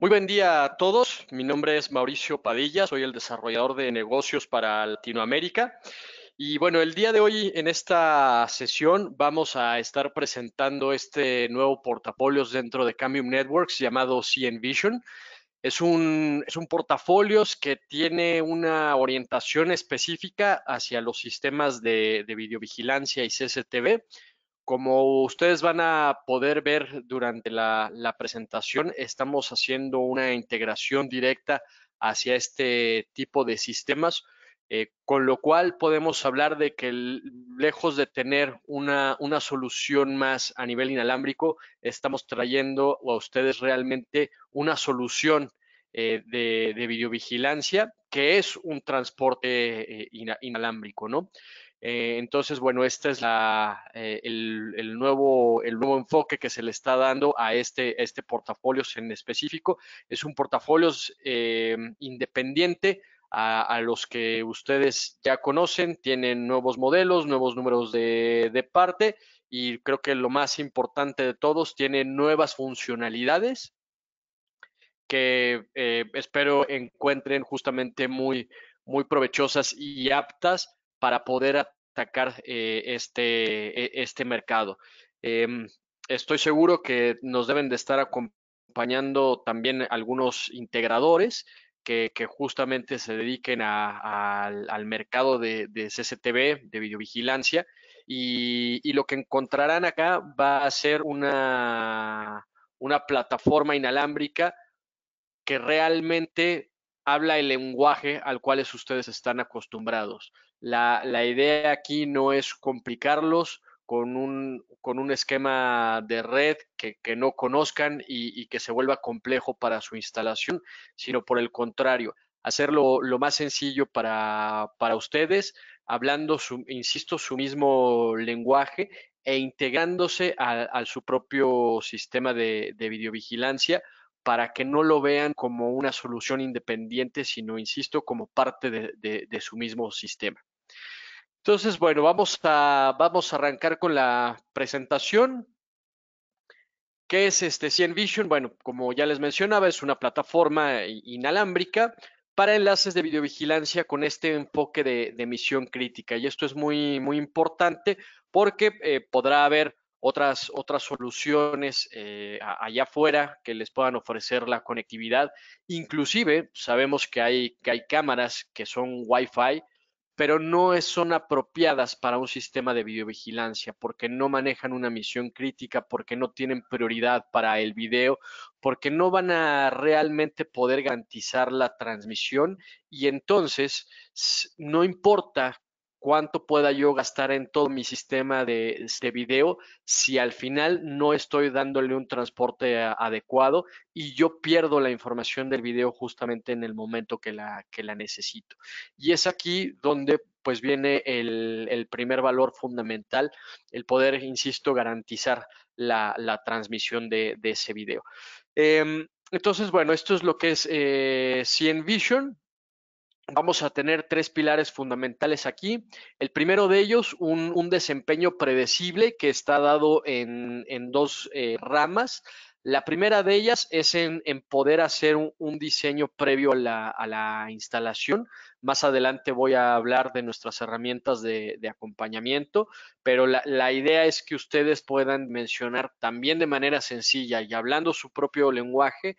Muy buen día a todos. Mi nombre es Mauricio Padilla, soy el desarrollador de negocios para Latinoamérica. Y bueno, el día de hoy en esta sesión vamos a estar presentando este nuevo portafolios dentro de Cambium Networks llamado CNVision. Es un, es un portafolios que tiene una orientación específica hacia los sistemas de, de videovigilancia y CCTV como ustedes van a poder ver durante la, presentación, estamos haciendo una integración directa hacia este tipo de sistemas, eh, con lo cual podemos hablar de que lejos de tener una, solución más a nivel inalámbrico, estamos trayendo a ustedes realmente una solución eh, de, videovigilancia, que es un transporte eh, inalámbrico, ¿no? Eh, entonces, bueno, este es la, eh, el, el, nuevo, el nuevo enfoque que se le está dando a este, este portafolio en específico. Es un portafolio eh, independiente a, los que ustedes ya conocen, tienen nuevos modelos, nuevos números de, de parte y creo que lo más importante de todos, tiene nuevas funcionalidades que espero encuentren justamente muy, muy provechosas y aptas para poder atacar eh, este, e, este mercado. Em, estoy seguro que nos deben de estar acompañando también algunos integradores que, justamente se dediquen al, mercado de, CCTV, de videovigilancia, y, lo que encontrarán acá va a ser una plataforma inalámbrica que realmente habla el lenguaje al cual ustedes están acostumbrados. La, idea aquí no es complicarlos con un, esquema de red que, no conozcan y, que se vuelva complejo para su instalación, sino por el contrario, hacerlo lo más sencillo para, ustedes, hablando, insisto, su mismo lenguaje e integrándose a, su propio sistema de, videovigilancia para que no lo vean como una solución independiente, sino, insisto, como parte de su mismo sistema. Entonces, bueno, vamos a, vamos a arrancar con la presentación. ¿Qué es este Vision Bueno, como ya les mencionaba, es una plataforma inalámbrica para enlaces de videovigilancia con este enfoque de, misión crítica. Y esto es muy, muy importante porque eh, podrá haber otras, otras soluciones eh, allá afuera que les puedan ofrecer la conectividad. Inclusive sabemos que hay, que hay cámaras que son Wi-Fi pero no son apropiadas para un sistema de videovigilancia porque no manejan una misión crítica, porque no tienen prioridad para el video, porque no van a realmente poder garantizar la transmisión y entonces no importa cuánto pueda yo gastar en todo mi sistema de, video si al final no estoy dándole un transporte eh, adecuado y yo pierdo la información del video justamente en el momento que la, que la necesito. Y es aquí donde pues viene el, primer valor fundamental, el poder, insisto, garantizar la, transmisión de, ese video. Em, entonces, bueno, esto es lo que es eh, Vision vamos a tener tres pilares fundamentales aquí. El primero de ellos, un, desempeño predecible que está dado en, dos eh, ramas. La primera de ellas es en, poder hacer un, diseño previo a la, instalación. Más adelante voy a hablar de nuestras herramientas de, acompañamiento, pero la, idea es que ustedes puedan mencionar también de manera sencilla y hablando su propio lenguaje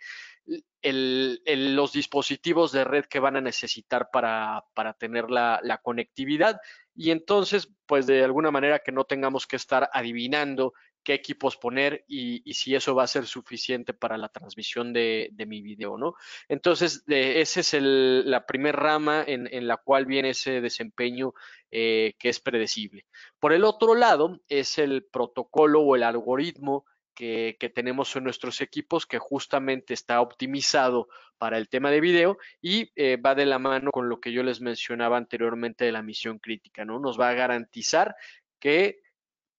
los dispositivos de red que van a necesitar para, tener la, conectividad y entonces, pues de alguna manera que no tengamos que estar adivinando qué equipos poner y, si eso va a ser suficiente para la transmisión de, mi video, ¿no? Entonces, esa es la primer rama en, la cual viene ese desempeño eh, que es predecible. Por el otro lado, es el protocolo o el algoritmo que, tenemos en nuestros equipos que justamente está optimizado para el tema de video y eh, va de la mano con lo que yo les mencionaba anteriormente de la misión crítica, ¿no? Nos va a garantizar que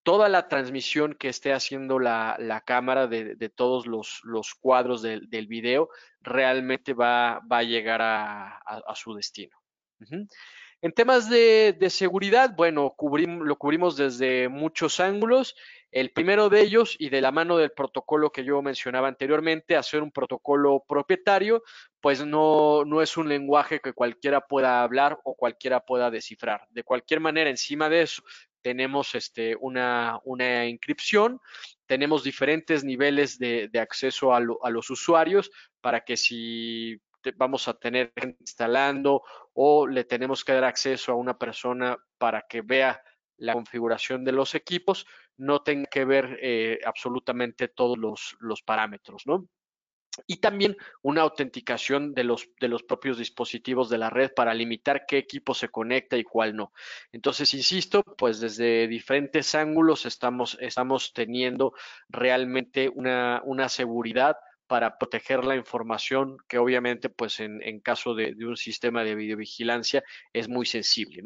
toda la transmisión que esté haciendo la, la cámara de, todos los, los cuadros del video realmente va, va a llegar a, a, su destino. En temas de, seguridad, bueno, lo cubrimos desde muchos ángulos. El primero de ellos, y de la mano del protocolo que yo mencionaba anteriormente, hacer un protocolo propietario, pues no, no es un lenguaje que cualquiera pueda hablar o cualquiera pueda descifrar. De cualquier manera, encima de eso, tenemos este, una, una inscripción, tenemos diferentes niveles de, acceso a los usuarios para que si vamos a tener instalando o le tenemos que dar acceso a una persona para que vea la configuración de los equipos, no tenga que ver eh, absolutamente todos los, parámetros, ¿no? y también una autenticación de los, de los propios dispositivos de la red para limitar qué equipo se conecta y cuál no. Entonces, insisto, pues desde diferentes ángulos estamos, estamos teniendo realmente una seguridad para proteger la información que obviamente pues en, caso de, un sistema de videovigilancia es muy sensible.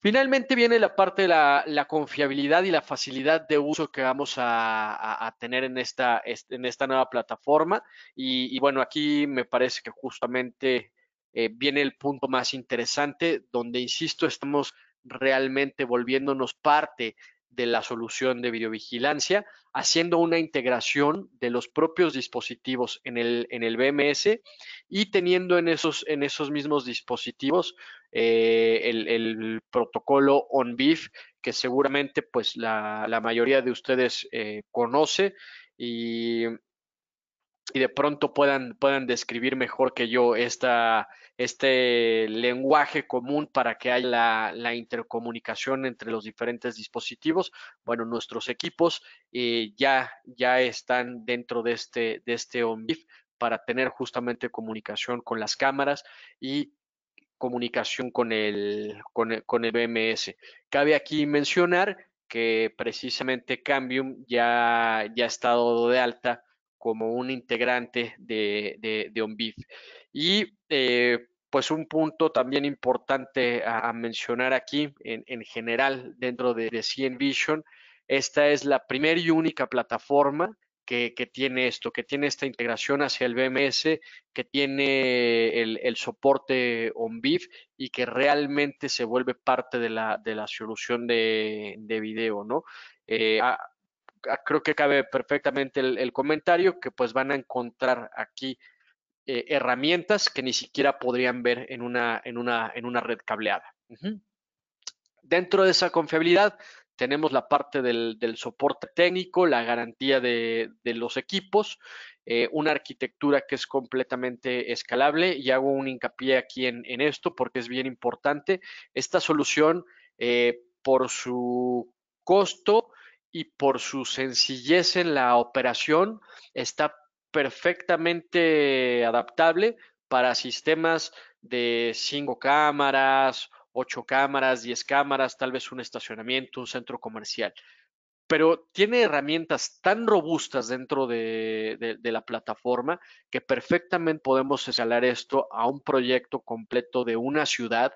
Finalmente viene la parte de la, confiabilidad y la facilidad de uso que vamos a, tener en esta, este, en esta nueva plataforma. Y, bueno, aquí me parece que justamente eh, viene el punto más interesante, donde, insisto, estamos realmente volviéndonos parte de la solución de videovigilancia, haciendo una integración de los propios dispositivos en el, en el BMS y teniendo en esos, en esos mismos dispositivos eh, el, protocolo ONVIF, que seguramente pues la, la mayoría de ustedes eh, conoce y y de pronto puedan, puedan describir mejor que yo esta, este lenguaje común para que haya la, intercomunicación entre los diferentes dispositivos. Bueno, nuestros equipos eh, ya, ya están dentro de este, de este para tener justamente comunicación con las cámaras y comunicación con el, con el, con el BMS. Cabe aquí mencionar que precisamente Cambium ya, ya ha estado de alta como un integrante de, de, Y eh, pues un punto también importante a, mencionar aquí en, general dentro de, de Vision, esta es la primera y única plataforma que, tiene esto, que tiene esta integración hacia el BMS, que tiene el, soporte OnViv y que realmente se vuelve parte de la, de la solución de, de video, ¿no? Eh, creo que cabe perfectamente el, comentario, que pues van a encontrar aquí eh, herramientas que ni siquiera podrían ver en una, en una, en una red cableada. Dentro de esa confiabilidad tenemos la parte del, soporte técnico, la garantía de, los equipos, eh, una arquitectura que es completamente escalable y hago un hincapié aquí en, esto porque es bien importante. Esta solución, eh, por su costo, y por su sencillez en la operación está perfectamente adaptable para sistemas de cinco cámaras, ocho cámaras, diez cámaras, tal vez un estacionamiento, un centro comercial. Pero tiene herramientas tan robustas dentro de, de la plataforma que perfectamente podemos escalar esto a un proyecto completo de una ciudad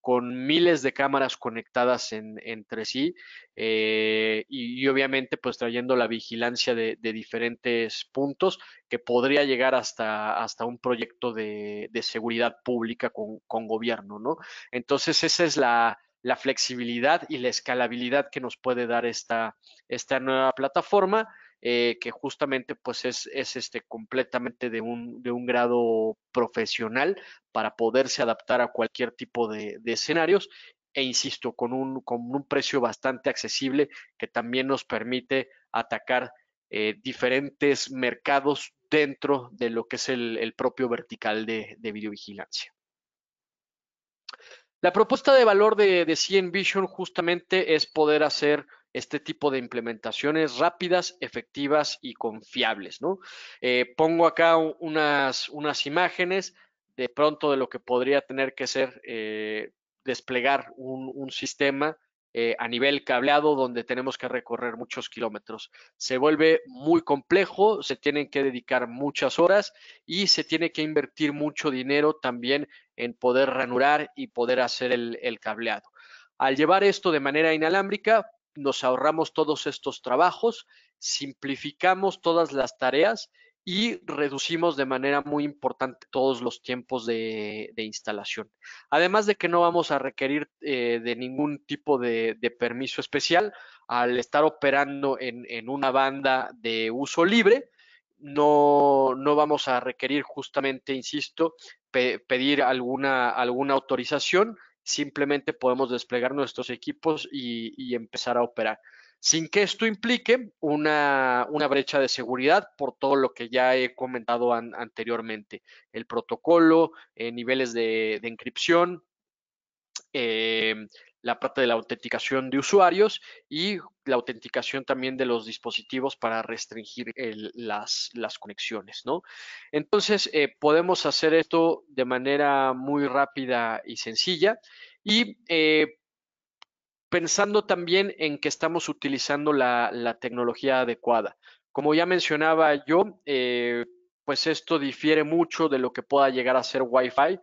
con miles de cámaras conectadas entre sí eh, y, obviamente pues trayendo la vigilancia de, diferentes puntos que podría llegar hasta, hasta un proyecto de, seguridad pública con, gobierno, ¿no? Entonces esa es la, la, flexibilidad y la escalabilidad que nos puede dar esta, esta nueva plataforma eh, que justamente pues es, este, completamente de un, grado profesional para poderse adaptar a cualquier tipo de, escenarios e insisto, con un, con un, precio bastante accesible que también nos permite atacar eh, diferentes mercados dentro de lo que es el, propio vertical de, videovigilancia. La propuesta de valor de, de CN Vision justamente es poder hacer este tipo de implementaciones rápidas, efectivas y confiables. Eh, pongo acá unas, unas imágenes de pronto de lo que podría tener que ser eh, desplegar un, sistema eh, a nivel cableado donde tenemos que recorrer muchos kilómetros. Se vuelve muy complejo, se tienen que dedicar muchas horas y se tiene que invertir mucho dinero también en poder ranurar y poder hacer el cableado. Al llevar esto de manera inalámbrica, nos ahorramos todos estos trabajos, simplificamos todas las tareas y reducimos de manera muy importante todos los tiempos de, instalación. Además de que no vamos a requerir eh, de ningún tipo de, permiso especial al estar operando en, una banda de uso libre, no, vamos a requerir justamente, insisto, pedir alguna, alguna autorización simplemente podemos desplegar nuestros equipos y, empezar a operar sin que esto implique una, brecha de seguridad por todo lo que ya he comentado anteriormente, el protocolo, eh, niveles de, de encripción, eh, la parte de la autenticación de usuarios y la autenticación también de los dispositivos para restringir las, las, conexiones, ¿no? Entonces, eh, podemos hacer esto de manera muy rápida y sencilla y eh, pensando también en que estamos utilizando la, la tecnología adecuada. Como ya mencionaba yo, eh, pues esto difiere mucho de lo que pueda llegar a ser Wi-Fi.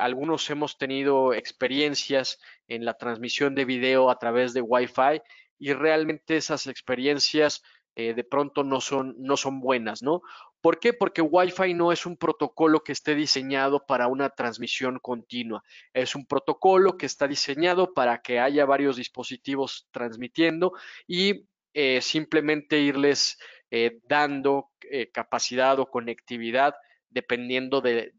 algunos hemos tenido experiencias en la transmisión de video a través de Wi-Fi y realmente esas experiencias eh, de pronto no son, no son buenas, ¿no? ¿Por qué? Porque Wi-Fi no es un protocolo que esté diseñado para una transmisión continua. Es un protocolo que está diseñado para que haya varios dispositivos transmitiendo y eh, simplemente irles eh, dando capacidad o conectividad dependiendo de,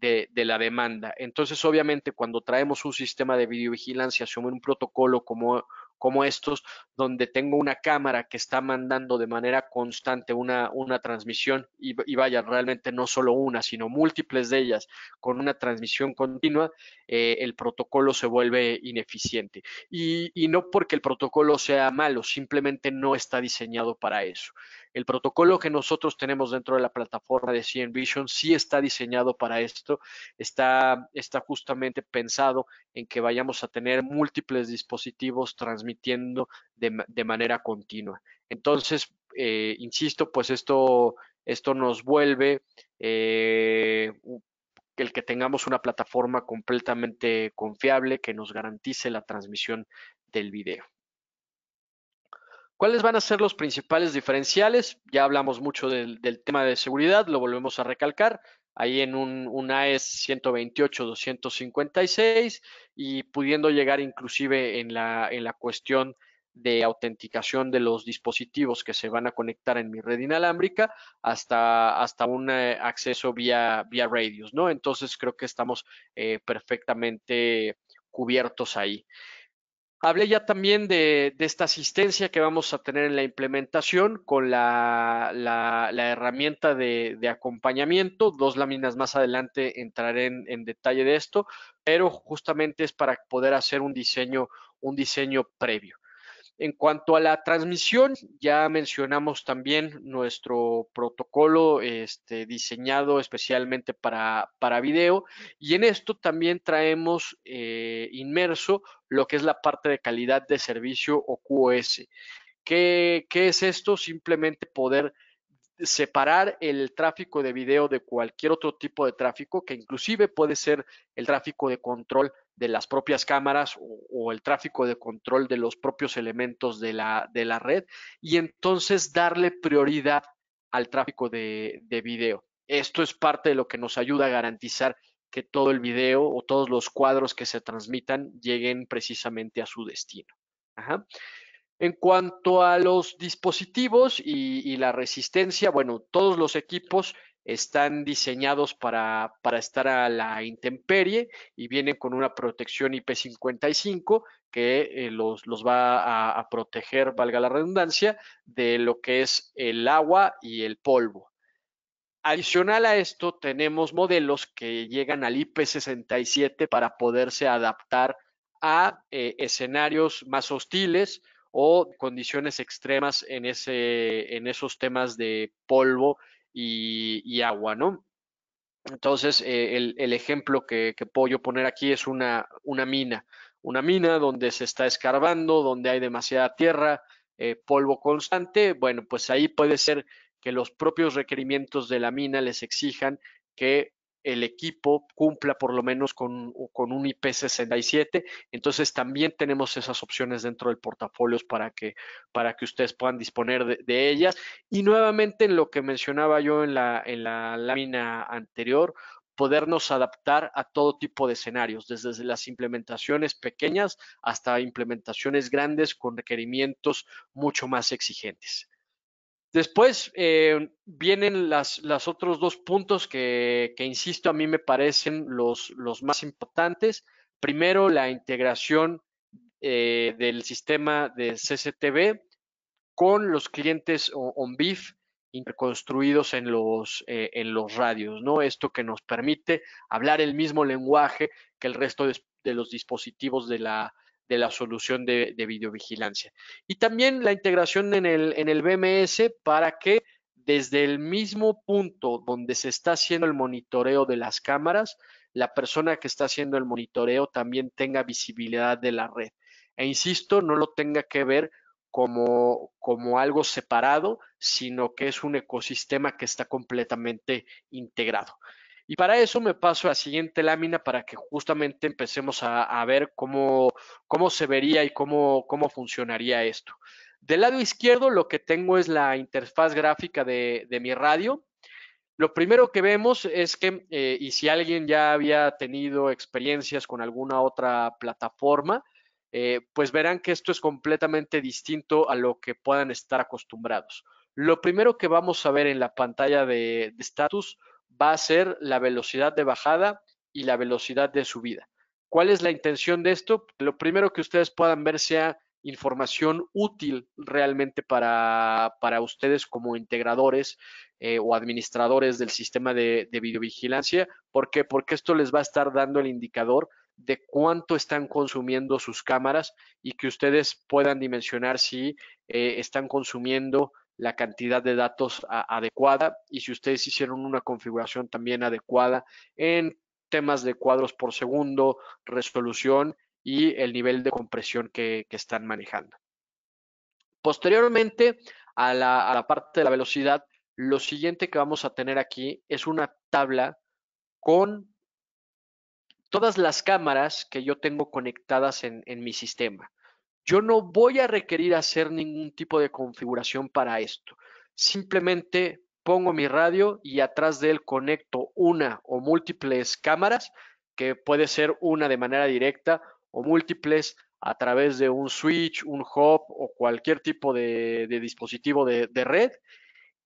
la demanda. Entonces, obviamente, cuando traemos un sistema de videovigilancia, asumir un protocolo como, estos, donde tengo una cámara que está mandando de manera constante una, transmisión, y, vaya, realmente no solo una, sino múltiples de ellas, con una transmisión continua, eh, el protocolo se vuelve ineficiente. y no porque el protocolo sea malo, simplemente no está diseñado para eso. El protocolo que nosotros tenemos dentro de la plataforma de CN Vision sí está diseñado para esto, está, justamente pensado en que vayamos a tener múltiples dispositivos transmitiendo de, manera continua. Entonces, eh, insisto, pues esto, esto nos vuelve eh, el que tengamos una plataforma completamente confiable que nos garantice la transmisión del video. ¿Cuáles van a ser los principales diferenciales? Ya hablamos mucho del, tema de seguridad, lo volvemos a recalcar. Ahí en un, AES 128-256 y pudiendo llegar inclusive en la, en la cuestión de autenticación de los dispositivos que se van a conectar en mi red inalámbrica hasta, hasta un eh, acceso vía, vía radios, ¿no? Entonces creo que estamos eh, perfectamente cubiertos ahí. Hablé ya también de, esta asistencia que vamos a tener en la implementación con la, herramienta de, acompañamiento. Dos láminas más adelante entraré en, detalle de esto, pero justamente es para poder hacer un diseño previo. En cuanto a la transmisión, ya mencionamos también nuestro protocolo este, diseñado especialmente para, video y en esto también traemos eh, inmerso lo que es la parte de calidad de servicio o QoS. ¿Qué, ¿Qué es esto? Simplemente poder separar el tráfico de video de cualquier otro tipo de tráfico que inclusive puede ser el tráfico de control de las propias cámaras o, el tráfico de control de los propios elementos de la, red y entonces darle prioridad al tráfico de, de, video. Esto es parte de lo que nos ayuda a garantizar que todo el video o todos los cuadros que se transmitan lleguen precisamente a su destino. En cuanto a los dispositivos y la resistencia, bueno, todos los equipos están diseñados para, para estar a la intemperie y vienen con una protección IP55 que eh, los, va a, proteger, valga la redundancia, de lo que es el agua y el polvo. Adicional a esto, tenemos modelos que llegan al IP67 para poderse adaptar a eh, escenarios más hostiles o condiciones extremas en, ese, en esos temas de polvo y, agua, ¿no? Entonces, eh, el, ejemplo que, puedo yo poner aquí es una, una, mina, una mina donde se está escarbando, donde hay demasiada tierra, eh, polvo constante, bueno, pues ahí puede ser que los propios requerimientos de la mina les exijan que el equipo cumpla por lo menos con, un IP67. Entonces también tenemos esas opciones dentro del portafolios para que, para que ustedes puedan disponer de, ellas. Y nuevamente en lo que mencionaba yo en la lámina anterior, podernos adaptar a todo tipo de escenarios, desde las implementaciones pequeñas hasta implementaciones grandes con requerimientos mucho más exigentes. Después eh, vienen los otros dos puntos que, insisto, a mí me parecen los, más importantes. Primero, la integración eh, del sistema de CCTV con los clientes on-beef interconstruidos en los, eh, en los radios, ¿no? Esto que nos permite hablar el mismo lenguaje que el resto de los dispositivos de la, de la solución de, videovigilancia. Y también la integración en el, BMS para que desde el mismo punto donde se está haciendo el monitoreo de las cámaras, la persona que está haciendo el monitoreo también tenga visibilidad de la red. E insisto, no lo tenga que ver como algo separado, sino que es un ecosistema que está completamente integrado. Y para eso me paso a la siguiente lámina para que justamente empecemos a, a ver cómo, cómo se vería y cómo, cómo funcionaría esto. Del lado izquierdo lo que tengo es la interfaz gráfica de, de mi radio. Lo primero que vemos es que, eh, y si alguien ya había tenido experiencias con alguna otra plataforma, eh, pues verán que esto es completamente distinto a lo que puedan estar acostumbrados. Lo primero que vamos a ver en la pantalla de estatus va a ser la velocidad de bajada y la velocidad de subida. ¿Cuál es la intención de esto? Lo primero que ustedes puedan ver sea información útil realmente para, para ustedes como integradores eh, o administradores del sistema de, videovigilancia. ¿Por qué? Porque esto les va a estar dando el indicador de cuánto están consumiendo sus cámaras y que ustedes puedan dimensionar si eh, están consumiendo la cantidad de datos adecuada y si ustedes hicieron una configuración también adecuada en temas de cuadros por segundo, resolución y el nivel de compresión que, están manejando. Posteriormente a la, parte de la velocidad, lo siguiente que vamos a tener aquí es una tabla con todas las cámaras que yo tengo conectadas en, mi sistema. Yo no voy a requerir hacer ningún tipo de configuración para esto. Simplemente pongo mi radio y atrás de él conecto una o múltiples cámaras, que puede ser una de manera directa o múltiples a través de un switch, un hub o cualquier tipo de, dispositivo de, red.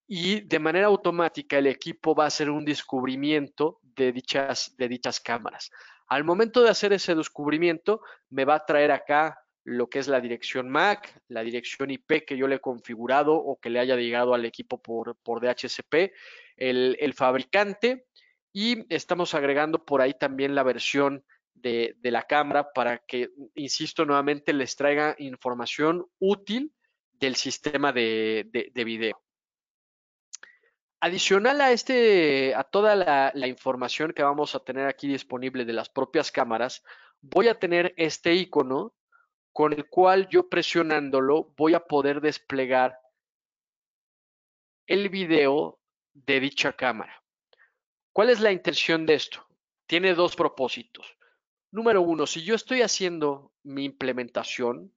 Y de manera automática el equipo va a hacer un descubrimiento de dichas, de dichas cámaras. Al momento de hacer ese descubrimiento, me va a traer acá lo que es la dirección MAC, la dirección IP que yo le he configurado o que le haya llegado al equipo por, DHCP, el, fabricante y estamos agregando por ahí también la versión de, la cámara para que, insisto nuevamente, les traiga información útil del sistema de, de, video. Adicional a este, a toda la, la, información que vamos a tener aquí disponible de las propias cámaras, voy a tener este icono con el cual yo presionándolo voy a poder desplegar el video de dicha cámara. ¿Cuál es la intención de esto? Tiene dos propósitos. Número uno, si yo estoy haciendo mi implementación,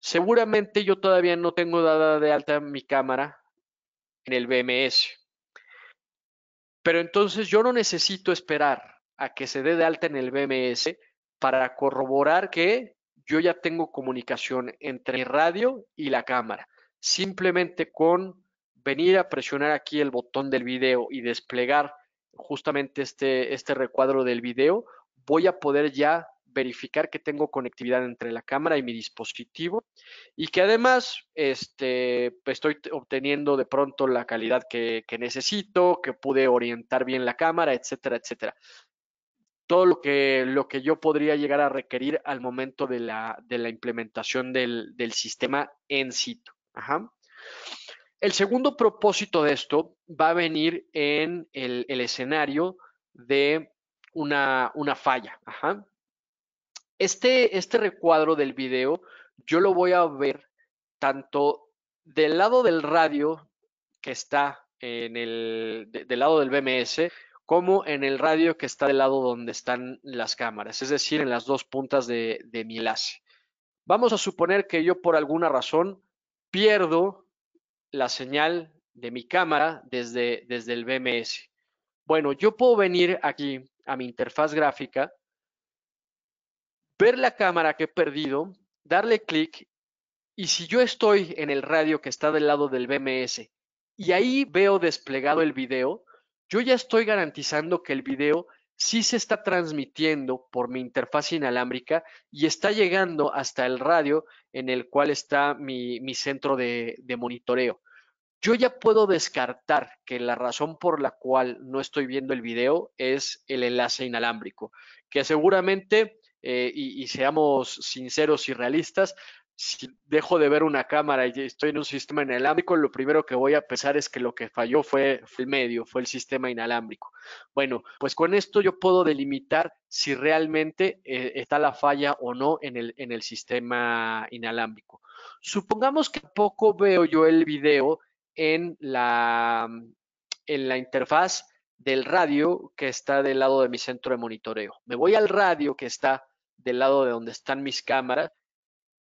seguramente yo todavía no tengo dada de alta mi cámara en el BMS. Pero entonces yo no necesito esperar a que se dé de alta en el BMS para corroborar que yo ya tengo comunicación entre radio y la cámara. Simplemente con venir a presionar aquí el botón del video y desplegar justamente este, este recuadro del video, voy a poder ya verificar que tengo conectividad entre la cámara y mi dispositivo y que además este, estoy obteniendo de pronto la calidad que necesito, que pude orientar bien la cámara, etcétera, etcétera todo lo que, lo que yo podría llegar a requerir al momento de la, implementación del, sistema en sitio. El segundo propósito de esto va a venir en el, escenario de una, una falla. Este, este recuadro del video yo lo voy a ver tanto del lado del radio que está en el, del lado del BMS como en el radio que está del lado donde están las cámaras, es decir, en las dos puntas de, mi enlace. Vamos a suponer que yo por alguna razón pierdo la señal de mi cámara desde, desde el BMS. Bueno, yo puedo venir aquí a mi interfaz gráfica, ver la cámara que he perdido, darle clic y si yo estoy en el radio que está del lado del BMS y ahí veo desplegado el video, yo ya estoy garantizando que el video sí se está transmitiendo por mi interfaz inalámbrica y está llegando hasta el radio en el cual está mi, mi centro de, monitoreo. Yo ya puedo descartar que la razón por la cual no estoy viendo el video es el enlace inalámbrico, que seguramente eh, y, seamos sinceros y realistas, si dejo de ver una cámara y estoy en un sistema inalámbrico, lo primero que voy a pensar es que lo que falló fue, el medio, fue el sistema inalámbrico. Bueno, pues con esto yo puedo delimitar si realmente eh, está la falla o no en el, en el sistema inalámbrico. Supongamos que poco veo yo el video en la, en la interfaz del radio que está del lado de mi centro de monitoreo. Me voy al radio que está del lado de donde están mis cámaras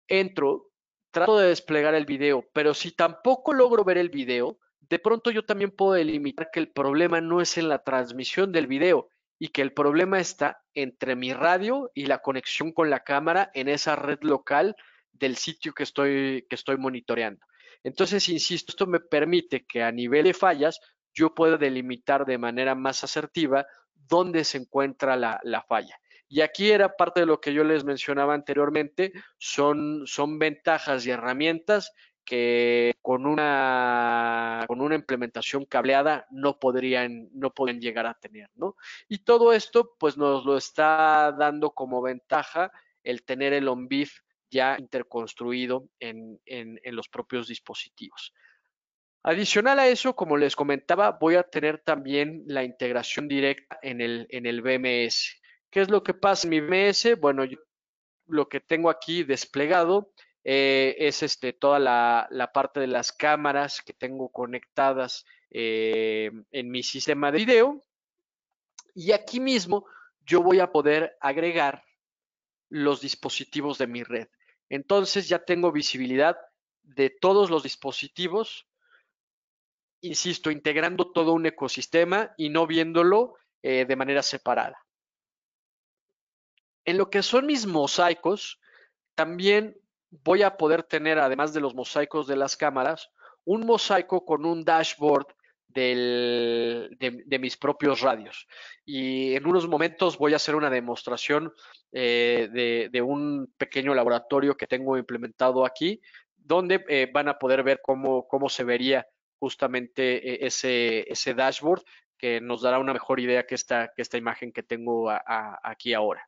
entro, trato de desplegar el video, pero si tampoco logro ver el video, de pronto yo también puedo delimitar que el problema no es en la transmisión del video y que el problema está entre mi radio y la conexión con la cámara en esa red local del sitio que estoy, que estoy monitoreando. Entonces, insisto, esto me permite que a nivel de fallas yo pueda delimitar de manera más asertiva dónde se encuentra la falla. Y aquí era parte de lo que yo les mencionaba anteriormente, son, son ventajas y herramientas que con una, con una implementación cableada no podrían, no llegar a tener, Y todo esto, pues nos lo está dando como ventaja el tener el onvif ya interconstruido en, en los propios dispositivos. Adicional a eso, como les comentaba, voy a tener también la integración directa en el, en el BMS. ¿Qué es lo que pasa en mi MS. Bueno, lo que tengo aquí desplegado eh, es este, toda la, parte de las cámaras que tengo conectadas eh, en mi sistema de video. Y aquí mismo yo voy a poder agregar los dispositivos de mi red. Entonces ya tengo visibilidad de todos los dispositivos, insisto, integrando todo un ecosistema y no viéndolo eh, de manera separada. En lo que son mis mosaicos, también voy a poder tener, además de los mosaicos de las cámaras, un mosaico con un dashboard de, mis propios radios. Y en unos momentos voy a hacer una demostración eh, de, un pequeño laboratorio que tengo implementado aquí, donde eh, van a poder ver cómo, se vería justamente eh, ese, dashboard que nos dará una mejor idea que esta, imagen que tengo aquí ahora.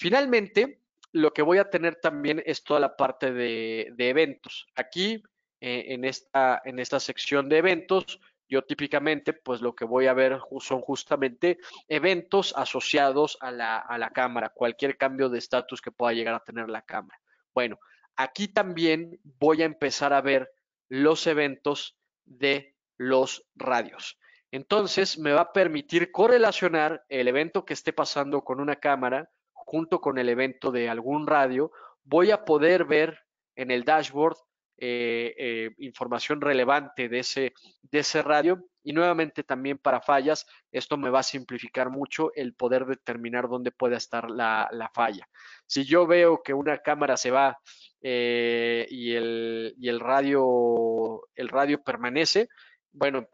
Finalmente, lo que voy a tener también es toda la parte de, eventos. Aquí, eh, en, esta, en esta sección de eventos, yo típicamente, pues lo que voy a ver son justamente eventos asociados a la cámara, cualquier cambio de estatus que pueda llegar a tener la cámara. Bueno, aquí también voy a empezar a ver los eventos de los radios. Entonces, me va a permitir correlacionar el evento que esté pasando con una cámara junto con el evento de algún radio, voy a poder ver en el dashboard eh, eh, información relevante de ese, de ese radio. Y nuevamente también para fallas, esto me va a simplificar mucho el poder determinar dónde puede estar la, falla. Si yo veo que una cámara se va eh, y, el, y el, radio, el radio permanece, bueno,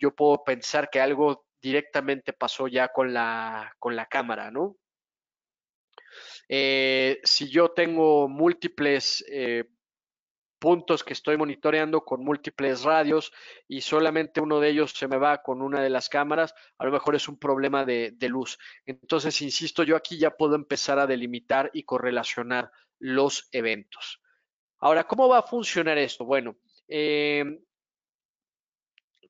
yo puedo pensar que algo directamente pasó ya con la, con la cámara, ¿no? Eh, si yo tengo múltiples eh, puntos que estoy monitoreando con múltiples radios y solamente uno de ellos se me va con una de las cámaras, a lo mejor es un problema de, de luz. Entonces, insisto, yo aquí ya puedo empezar a delimitar y correlacionar los eventos. Ahora, ¿cómo va a funcionar esto? Bueno, eh,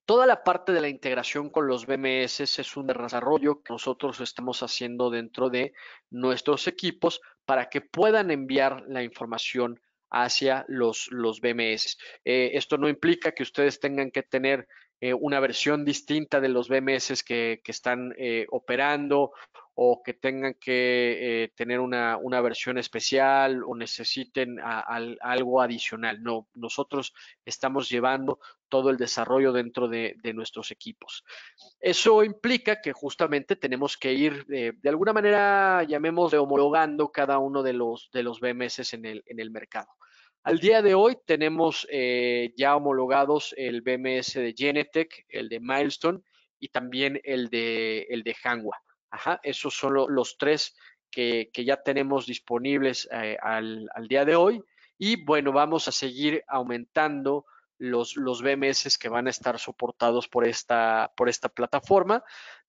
Toda la parte de la integración con los BMS es un desarrollo que nosotros estamos haciendo dentro de nuestros equipos para que puedan enviar la información hacia los, los BMS. Eh, esto no implica que ustedes tengan que tener eh, una versión distinta de los BMS que, que están eh, operando o que tengan que eh, tener una, versión especial o necesiten algo adicional. No, nosotros estamos llevando todo el desarrollo dentro de, de nuestros equipos. Eso implica que justamente tenemos que ir, de alguna manera, de homologando cada uno de los, de los BMS en el, en el mercado. Al día de hoy tenemos eh, ya homologados el BMS de Genetech, el de Milestone y también el de, el de Ajá, esos son los tres que, ya tenemos disponibles eh, al, día de hoy. Y bueno, vamos a seguir aumentando los, los BMS que van a estar soportados por esta, por esta plataforma.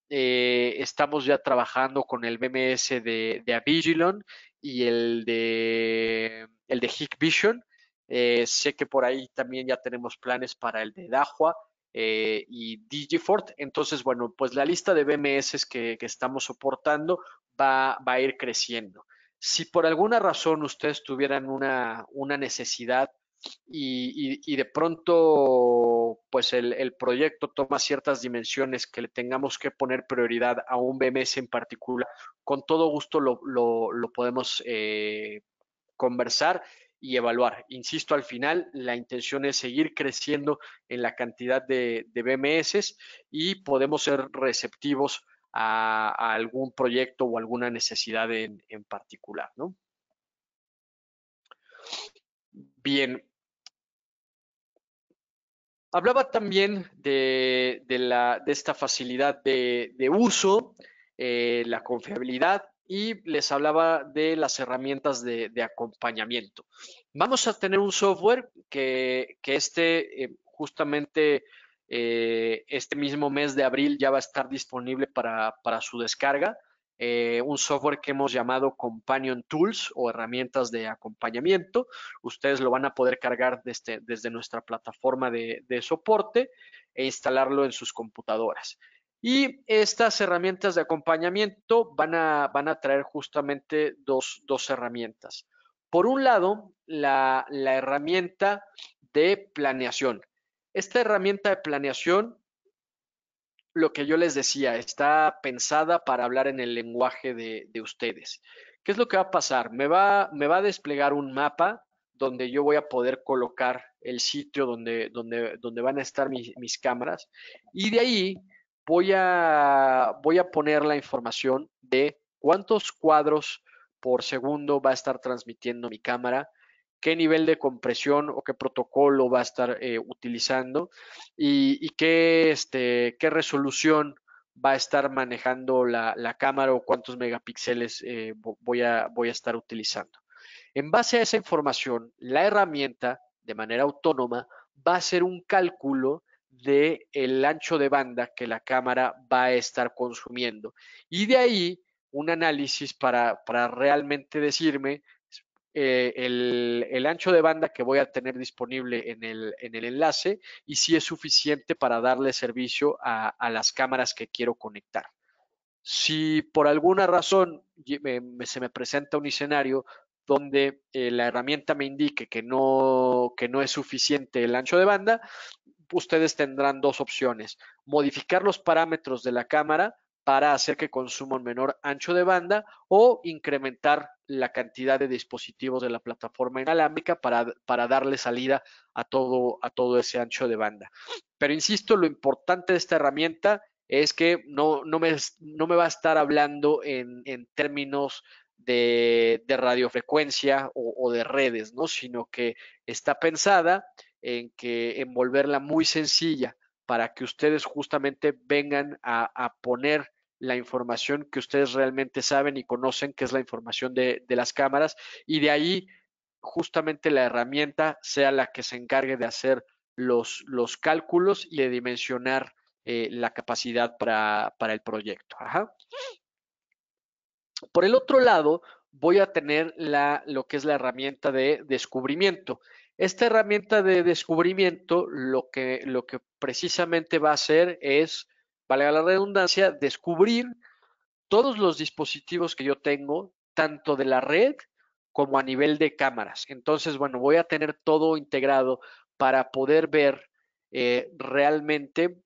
Eh, estamos ya trabajando con el BMS de, de Avigilon y el de, el de Hikvision. Eh, sé que por ahí también ya tenemos planes para el de Dahua eh, y Digifort. Entonces, bueno, pues la lista de BMS que, que estamos soportando va, a ir creciendo. Si por alguna razón ustedes tuvieran una, una necesidad y, de pronto pues el, proyecto toma ciertas dimensiones que le tengamos que poner prioridad a un BMS en particular, con todo gusto lo, podemos eh, conversar y evaluar. Insisto, al final la intención es seguir creciendo en la cantidad de, BMS y podemos ser receptivos a, algún proyecto o alguna necesidad en, particular, Bien, Hablaba también de, esta facilidad de, uso, eh, la confiabilidad y les hablaba de las herramientas de, acompañamiento. Vamos a tener un software que, este eh, justamente eh, este mismo mes de abril ya va a estar disponible para su descarga. Eh, un software que hemos llamado Companion Tools o herramientas de acompañamiento. Ustedes lo van a poder cargar desde, desde nuestra plataforma de, soporte e instalarlo en sus computadoras. Y estas herramientas de acompañamiento van a, van a traer justamente dos, herramientas. Por un lado, la, herramienta de planeación. Esta herramienta de planeación lo que yo les decía, está pensada para hablar en el lenguaje de, ustedes. ¿Qué es lo que va a pasar? Me va, a desplegar un mapa donde yo voy a poder colocar el sitio donde, van a estar mis, cámaras y de ahí voy a poner la información de cuántos cuadros por segundo va a estar transmitiendo mi cámara, qué nivel de compresión o qué protocolo va a estar eh, utilizando y, este, qué, resolución va a estar manejando la, cámara o cuántos megapíxeles eh, voy, a, estar utilizando. En base a esa información, la herramienta de manera autónoma va a hacer un cálculo de el ancho de banda que la cámara va a estar consumiendo. Y de ahí un análisis para realmente decirme eh, el, ancho de banda que voy a tener disponible en el, enlace y si es suficiente para darle servicio a, las cámaras que quiero conectar. Si por alguna razón se me presenta un escenario donde eh, la herramienta me indique que no, que no es suficiente el ancho de banda, ustedes tendrán dos opciones, modificar los parámetros de la cámara para hacer que consuma un menor ancho de banda o incrementar la cantidad de dispositivos de la plataforma inalámbrica para, para darle salida a todo, a todo ese ancho de banda. Pero insisto, lo importante de esta herramienta es que no, no, me, no me va a estar hablando en, términos de, radiofrecuencia o, de redes, ¿no? sino que está pensada en que envolverla muy sencilla para que ustedes justamente vengan a, a poner la información que ustedes realmente saben y conocen, que es la información de, las cámaras, y de ahí justamente la herramienta sea la que se encargue de hacer los, los cálculos y de dimensionar eh, la capacidad para, el proyecto. Por el otro lado, voy a tener la, lo que es la herramienta de descubrimiento. Esta herramienta de descubrimiento lo que, lo que precisamente va a hacer es valga la redundancia, descubrir todos los dispositivos que yo tengo, tanto de la red como a nivel de cámaras. Entonces, bueno, voy a tener todo integrado para poder ver eh, realmente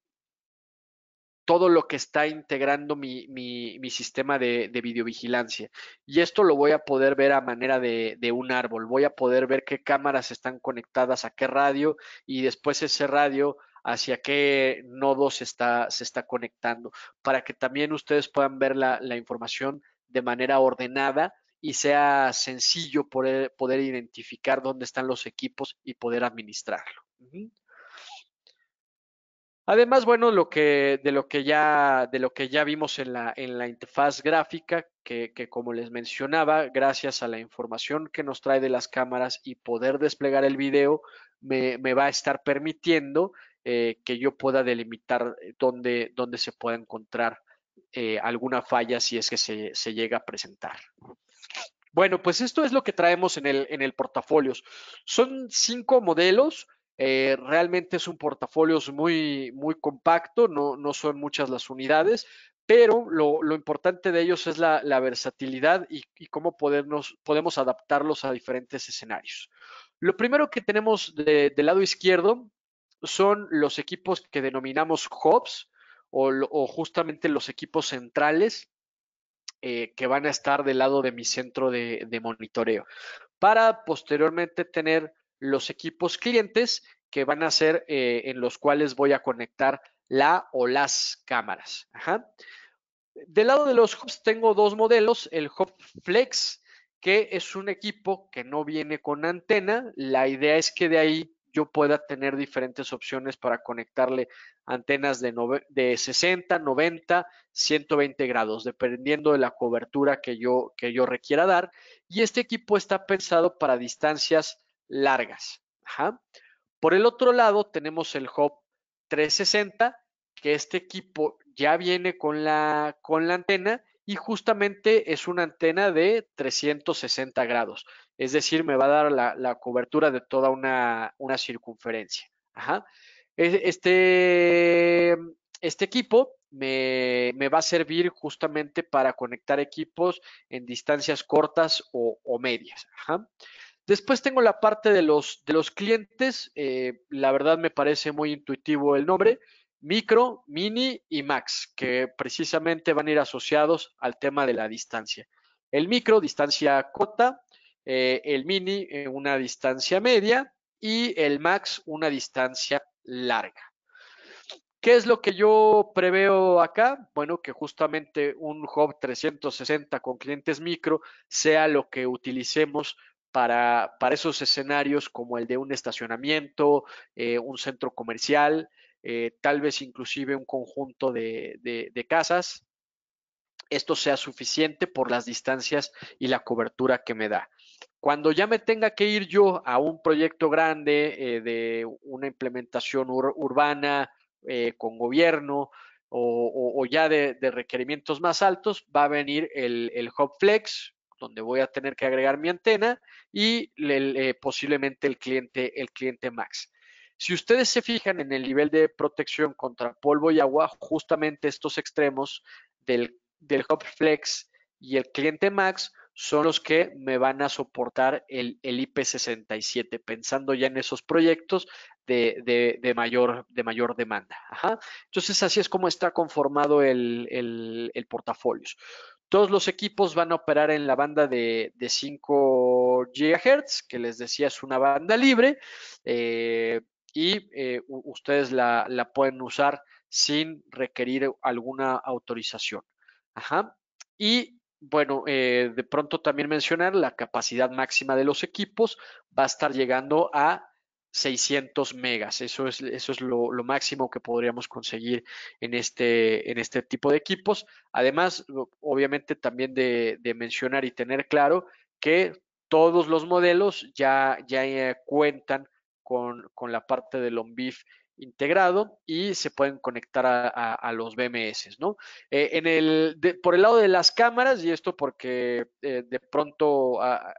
todo lo que está integrando mi, mi, mi sistema de, videovigilancia. Y esto lo voy a poder ver a manera de, de, un árbol. Voy a poder ver qué cámaras están conectadas a qué radio y después ese radio hacia qué nodo se está, conectando, para que también ustedes puedan ver la, información de manera ordenada y sea sencillo poder, identificar dónde están los equipos y poder administrarlo. Además, bueno, lo que, de, lo que ya, de lo que ya vimos en la, en la interfaz gráfica, que, que, como les mencionaba, gracias a la información que nos trae de las cámaras y poder desplegar el video, me, me va a estar permitiendo eh, que yo pueda delimitar dónde, se pueda encontrar eh, alguna falla si es que se, se, llega a presentar. Bueno, pues esto es lo que traemos en el, en el portafolios. Son cinco modelos. Eh, realmente es un portafolio muy, muy compacto, no, son muchas las unidades, pero lo, importante de ellos es la, versatilidad y, cómo podernos, podemos adaptarlos a diferentes escenarios. Lo primero que tenemos del lado izquierdo son los equipos que denominamos hubs o, justamente los equipos centrales eh, que van a estar del lado de mi centro de monitoreo para posteriormente tener los equipos clientes que van a ser eh, en los cuales voy a conectar la o las cámaras. Del lado de los hubs tengo dos modelos, el hub flex, que es un equipo que no viene con antena. La idea es que de ahí yo pueda tener diferentes opciones para conectarle antenas de, de 60, 90, 120 grados, dependiendo de la cobertura que yo, que yo requiera dar. Y este equipo está pensado para distancias largas. Por el otro lado, tenemos el Hop 360, que este equipo ya viene con la, con la antena y justamente es una antena de 360 grados. Es decir, me va a dar la, cobertura de toda una, circunferencia. E-, este, este equipo me, va a servir justamente para conectar equipos en distancias cortas o, medias. Después tengo la parte de los, clientes. Eh, la verdad me parece muy intuitivo el nombre. Micro, mini y max, que precisamente van a ir asociados al tema de la distancia. El micro, distancia cota, eh, el mini, eh, una distancia media y el max, una distancia larga. ¿Qué es lo que yo preveo acá? Bueno, que justamente un Hub 360 con clientes micro sea lo que utilicemos para, esos escenarios como el de un estacionamiento, eh, un centro comercial, eh, tal vez inclusive un conjunto de, casas. Esto sea suficiente por las distancias y la cobertura que me da. Cuando ya me tenga que ir yo a un proyecto grande eh, de una implementación urbana con gobierno o, ya de, requerimientos más altos, va a venir el, el donde voy a tener que agregar mi antena y posiblemente el cliente, el cliente Max. Si ustedes se fijan en el nivel de protección contra polvo y agua, justamente estos extremos del, del Flex y el cliente Max son los que me van a soportar el, IP67, pensando ya en esos proyectos de, de, mayor, de mayor demanda. Entonces, así es como está conformado el, el, el portafolio. Todos los equipos van a operar en la banda de, 5 GHz, que les decía es una banda libre, eh, y eh, ustedes la, pueden usar sin requerir alguna autorización. Ajá. Y bueno, eh, de pronto también mencionar la capacidad máxima de los equipos va a estar llegando a 600 megas. Eso es, eso es lo, máximo que podríamos conseguir en este, en este tipo de equipos. Además, obviamente también de, mencionar y tener claro que todos los modelos ya, ya eh, cuentan con, la parte del OnBeef integrado y se pueden conectar a, los BMS, ¿no? Eh, en el, por el lado de las cámaras, y esto porque eh, de pronto... Ah,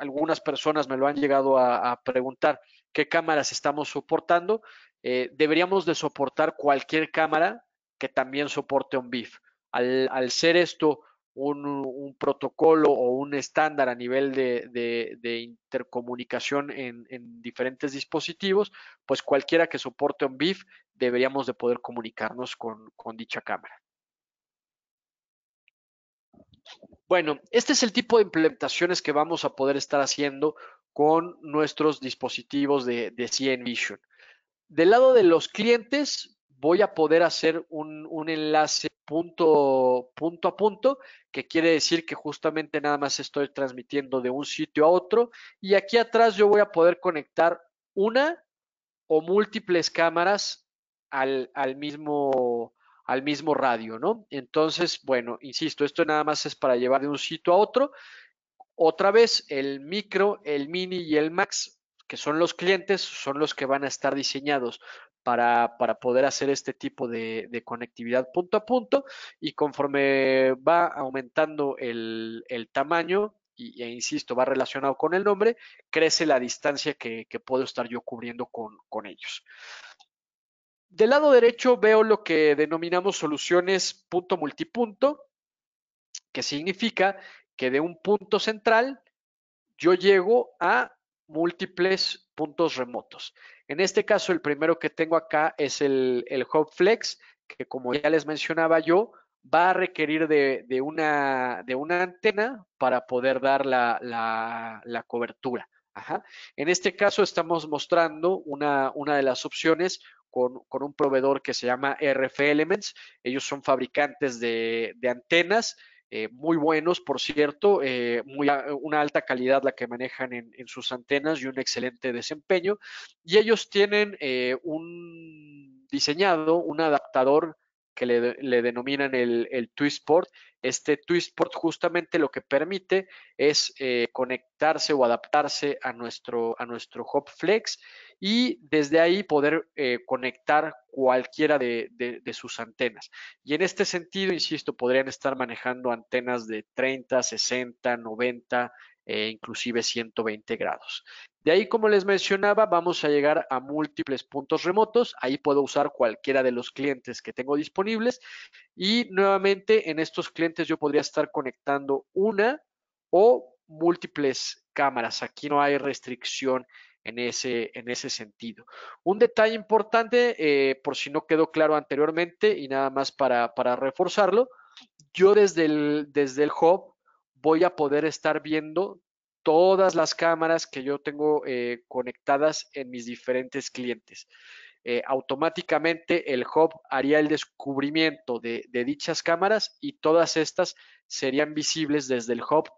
algunas personas me lo han llegado a, preguntar, ¿qué cámaras estamos soportando? Eh, deberíamos de soportar cualquier cámara que también soporte un BIF. Al, ser esto un, protocolo o un estándar a nivel de, intercomunicación en, diferentes dispositivos, pues cualquiera que soporte un BIF deberíamos de poder comunicarnos con dicha cámara. Bueno, este es el tipo de implementaciones que vamos a poder estar haciendo con nuestros dispositivos de, de Vision. Del lado de los clientes, voy a poder hacer un, enlace punto, punto, a punto, que quiere decir que justamente nada más estoy transmitiendo de un sitio a otro. Y aquí atrás yo voy a poder conectar una o múltiples cámaras al mismo, al mismo radio, ¿no? Entonces, bueno, insisto, esto nada más es para llevar de un sitio a otro. Otra vez, el micro, el mini y el max, que son los clientes, son los que van a estar diseñados para, poder hacer este tipo de, conectividad punto a punto y conforme va aumentando el, tamaño, y, e insisto, va relacionado con el nombre, crece la distancia que, puedo estar yo cubriendo con, con ellos. Del lado derecho veo lo que denominamos soluciones punto multipunto, que significa que de un punto central yo llego a múltiples puntos remotos. En este caso, el primero que tengo acá es el, el Hub Flex, que como ya les mencionaba yo, va a requerir de, una, antena para poder dar la, cobertura. En este caso estamos mostrando una, una de las opciones con, un proveedor que se llama RF Elements. Ellos son fabricantes de, antenas. Eh, muy buenos, por cierto, eh, muy una alta calidad la que manejan en, sus antenas y un excelente desempeño. Y ellos tienen eh, un diseñado, un adaptador que le, denominan el, el twistport Este Twistport justamente lo que permite es eh, conectarse o adaptarse a nuestro, a nuestro Hop Flex y desde ahí poder eh, conectar cualquiera de, de, de, sus antenas. Y en este sentido, insisto, podrían estar manejando antenas de 30, 60, 90, eh, inclusive 120 grados. De ahí, como les mencionaba, vamos a llegar a múltiples puntos remotos. Ahí puedo usar cualquiera de los clientes que tengo disponibles. Y nuevamente, en estos clientes yo podría estar conectando una o múltiples cámaras. Aquí no hay restricción en ese, en ese sentido. Un detalle importante, eh, por si no quedó claro anteriormente y nada más para, reforzarlo, yo desde el, desde el hub voy a poder estar viendo todas las cámaras que yo tengo eh, conectadas en mis diferentes clientes. Eh, automáticamente el hub haría el descubrimiento de, dichas cámaras y todas estas serían visibles desde el hub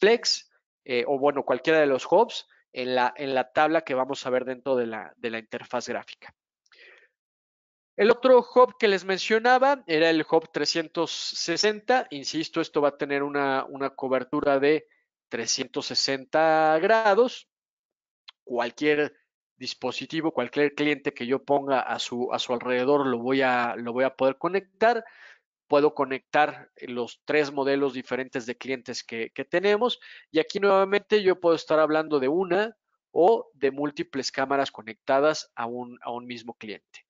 Flex eh, o bueno, cualquiera de los hubs en la, en la tabla que vamos a ver dentro de la interfaz gráfica. El otro hub que les mencionaba era el hub 360. Insisto, esto va a tener una, cobertura de 360 grados. Cualquier dispositivo, cualquier cliente que yo ponga a su, alrededor lo voy a, poder conectar. Puedo conectar los tres modelos diferentes de clientes que, tenemos. Y aquí nuevamente yo puedo estar hablando de una o de múltiples cámaras conectadas a un mismo cliente.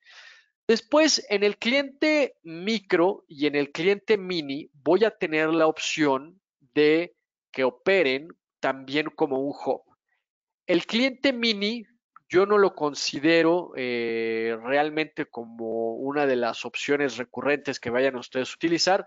Después, en el cliente micro y en el cliente mini, voy a tener la opción de que operen también como un hub. El cliente mini yo no lo considero eh, realmente como una de las opciones recurrentes que vayan ustedes a utilizar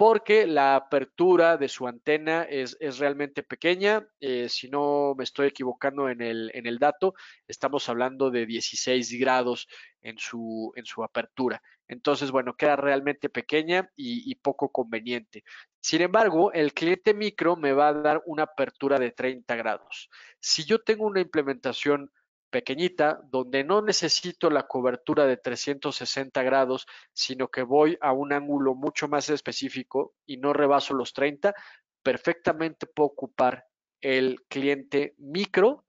porque la apertura de su antena es, realmente pequeña. Eh, si no me estoy equivocando en el, en el, dato, estamos hablando de 16 grados en su, en su apertura. Entonces, bueno, queda realmente pequeña y, y, poco conveniente. Sin embargo, el cliente micro me va a dar una apertura de 30 grados. Si yo tengo una implementación pequeñita, donde no necesito la cobertura de 360 grados, sino que voy a un ángulo mucho más específico y no rebaso los 30, perfectamente puedo ocupar el cliente micro,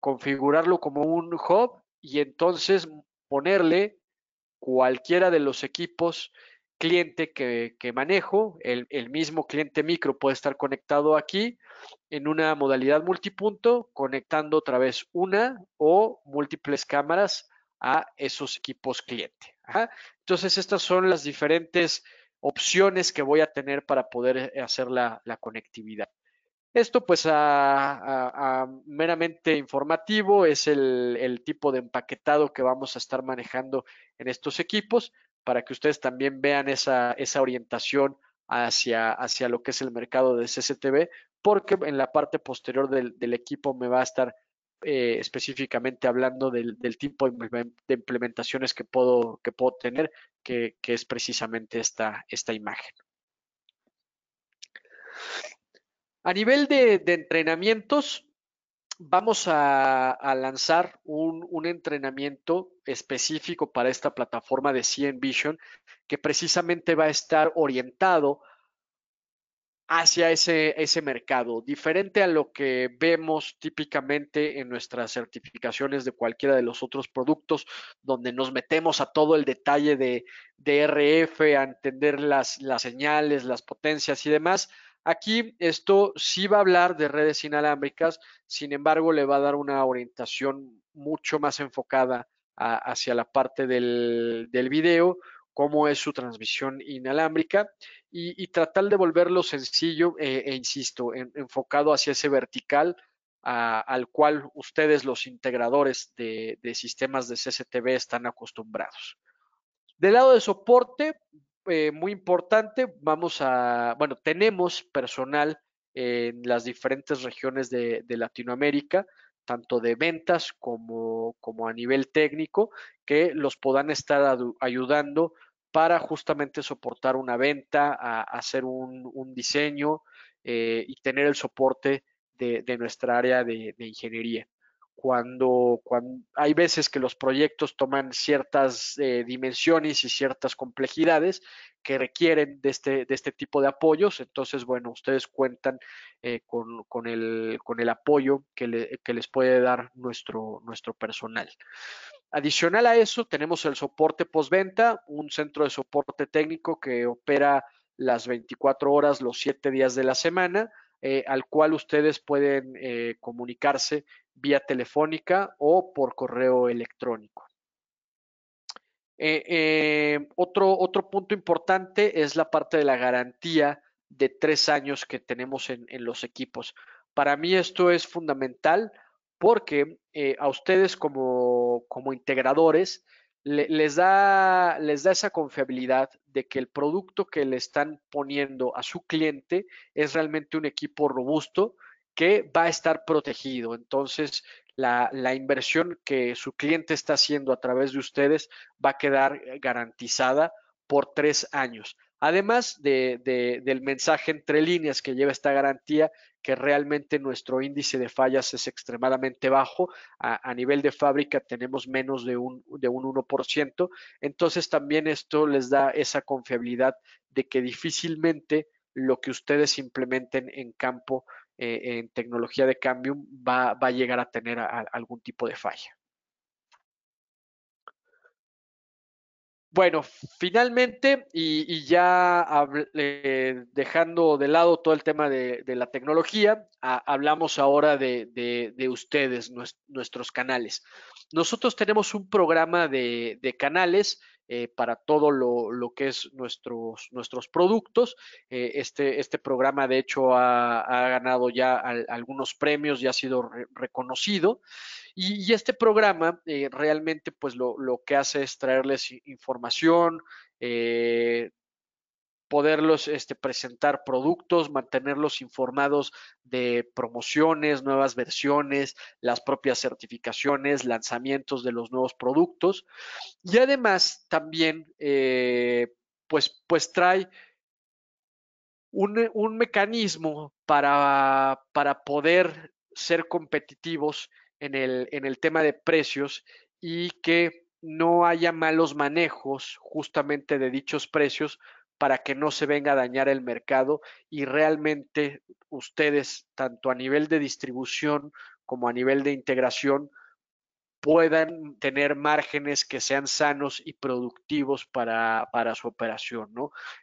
configurarlo como un hub y entonces ponerle cualquiera de los equipos cliente que, manejo, el, mismo cliente micro puede estar conectado aquí en una modalidad multipunto, conectando otra vez una o múltiples cámaras a esos equipos cliente. Entonces, estas son las diferentes opciones que voy a tener para poder hacer la, conectividad. Esto pues a, meramente informativo es el, tipo de empaquetado que vamos a estar manejando en estos equipos para que ustedes también vean esa, orientación hacia, hacia lo que es el mercado de CCTV, porque en la parte posterior del, equipo me va a estar eh, específicamente hablando del, del, tipo de implementaciones que puedo, que puedo tener, que, es precisamente esta, esta imagen. A nivel de, de entrenamientos, vamos a, lanzar un, entrenamiento específico para esta plataforma de CN Vision que precisamente va a estar orientado hacia ese, mercado, diferente a lo que vemos típicamente en nuestras certificaciones de cualquiera de los otros productos, donde nos metemos a todo el detalle de, de RF, a entender las señales, las potencias y demás Aquí esto sí va a hablar de redes inalámbricas, sin embargo le va a dar una orientación mucho más enfocada hacia la parte del, video, cómo es su transmisión inalámbrica y, tratar de volverlo sencillo eh, e insisto, enfocado hacia ese vertical al cual ustedes los integradores de, de sistemas de CCTV están acostumbrados. Del lado de soporte eh, muy importante. Vamos a, bueno, tenemos personal en las diferentes regiones de, Latinoamérica, tanto de ventas como, como, a nivel técnico, que los puedan estar ayudando para justamente soportar una venta, a, hacer un, diseño eh, y tener el soporte de, nuestra área de ingeniería cuando, hay veces que los proyectos toman ciertas eh, dimensiones y ciertas complejidades que requieren este, de este, tipo de apoyos. Entonces, bueno, ustedes cuentan eh, con, el, apoyo que, les puede dar nuestro, personal. Adicional a eso, tenemos el soporte postventa, un centro de soporte técnico que opera las 24 horas, los 7 días de la semana, eh, al cual ustedes pueden comunicarse vía telefónica o por correo electrónico. Eh, eh, otro, punto importante es la parte de la garantía de tres años que tenemos en, los equipos. Para mí esto es fundamental porque eh, a ustedes como, integradores les, les da esa confiabilidad de que el producto que le están poniendo a su cliente es realmente un equipo robusto, que va a estar protegido. Entonces, la, inversión que su cliente está haciendo a través de ustedes va a quedar eh, garantizada por tres años. Además del mensaje entre líneas que lleva esta garantía, que realmente nuestro índice de fallas es extremadamente bajo. A, nivel de fábrica tenemos menos de un, de un 1%. Entonces también esto les da esa confiabilidad de que difícilmente lo que ustedes implementen en campo eh, en tecnología de cambio va, va, a llegar a tener algún tipo de falla. Bueno, finalmente, y, ya eh, dejando de lado todo el tema de, la tecnología, hablamos ahora de, ustedes, nuestros, nuestros canales. Nosotros tenemos un programa de, canales eh, para todo lo, que es nuestros, nuestros productos. Eh, este, este programa, de hecho, ha, ganado ya algunos premios y ha sido reconocido. Y, este programa eh, realmente, pues lo, lo, que hace es traerles información, poderlos este, presentar productos, mantenerlos informados de promociones, nuevas versiones, las propias certificaciones, lanzamientos de los nuevos productos. Y además también, eh, pues, pues trae un, un mecanismo para, para, poder ser competitivos en el, en el tema de precios y que no haya malos manejos justamente de dichos precios para que no se venga a dañar el mercado y realmente ustedes, tanto a nivel de distribución como a nivel de integración, puedan tener márgenes que sean sanos y productivos para, su operación,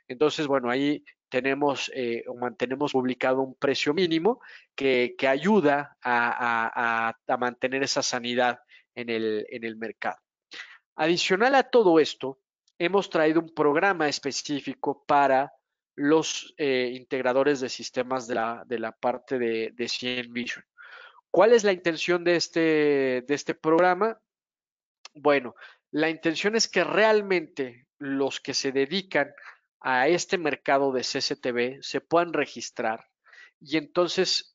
Entonces, bueno, ahí tenemos eh, o mantenemos publicado un precio mínimo que, ayuda a, mantener esa sanidad el, en el mercado. Adicional a todo esto, hemos traído un programa específico para los eh, integradores de sistemas de la, parte de, de Vision. ¿Cuál es la intención de este, de este programa? Bueno, la intención es que realmente los que se dedican a este mercado de CCTV se puedan registrar y entonces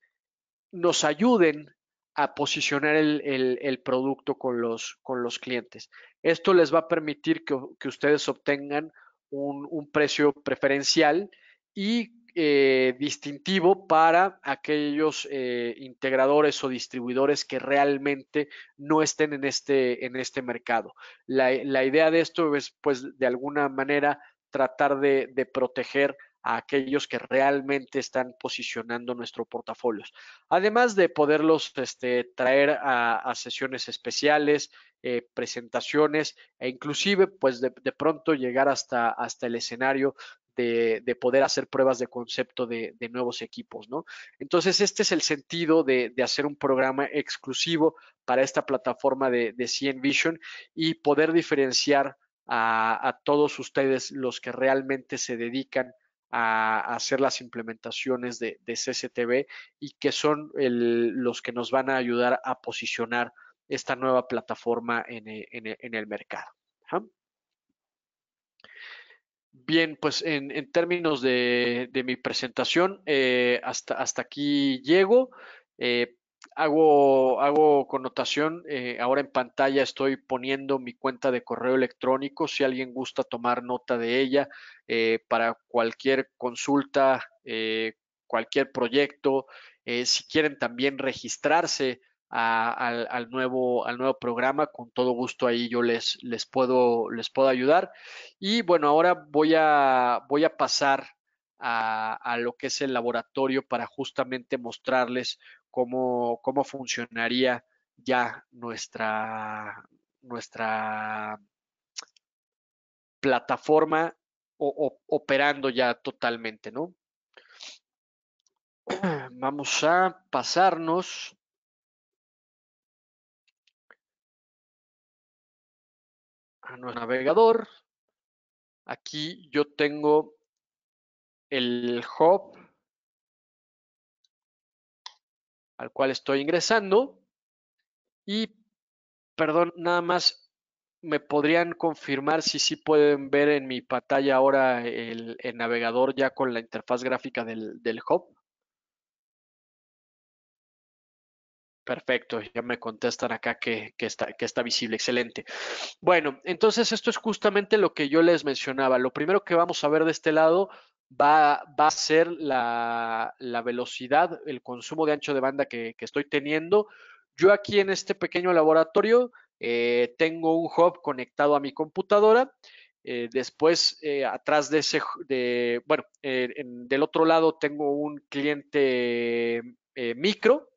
nos ayuden a posicionar el, producto con los, con los, clientes. Esto les va a permitir que, ustedes obtengan un, precio preferencial y eh, distintivo para aquellos eh, integradores o distribuidores que realmente no estén en este, en este mercado. La, idea de esto es, pues, de alguna manera tratar de, de proteger a aquellos que realmente están posicionando nuestro portafolios. Además de poderlos este, traer a, sesiones especiales, eh, presentaciones e inclusive pues de, pronto llegar hasta, hasta el escenario de, poder hacer pruebas de concepto de, nuevos equipos, ¿no? Entonces, este es el sentido de, hacer un programa exclusivo para esta plataforma de, CN Vision y poder diferenciar a, a, todos ustedes los que realmente se dedican a, hacer las implementaciones de, CCTV y que son los que nos van a ayudar a posicionar esta nueva plataforma en, eh, eh, el mercado. ¿ah? Bien, pues en, términos de, mi presentación, eh, hasta, aquí llego hago, hago connotación, eh, ahora en pantalla estoy poniendo mi cuenta de correo electrónico, si alguien gusta tomar nota de ella eh, para cualquier consulta, eh, cualquier proyecto, si quieren también registrarse al, al, nuevo, al nuevo programa, con todo gusto ahí yo les, les, puedo, les puedo ayudar. Y bueno, ahora voy a, voy a pasar a, a, lo que es el laboratorio para justamente mostrarles cómo, funcionaría ya nuestra, nuestra plataforma operando ya totalmente, ¿no? Vamos a pasarnos a nuestro navegador. Aquí yo tengo el hub al cual estoy ingresando. Y, perdón, nada más, ¿me podrían confirmar si sí pueden ver en mi pantalla ahora el, el navegador ya con la interfaz gráfica del, del hub? Perfecto, ya me contestan acá que, que, está, que, está, visible, excelente. Bueno, entonces esto es justamente lo que yo les mencionaba. Lo primero que vamos a ver de este lado va, a ser la, velocidad, el consumo de ancho de banda que, estoy teniendo. Yo aquí en este pequeño laboratorio eh, tengo un hub conectado a mi computadora. Eh, después, eh, atrás de ese, bueno, del otro lado tengo un cliente micro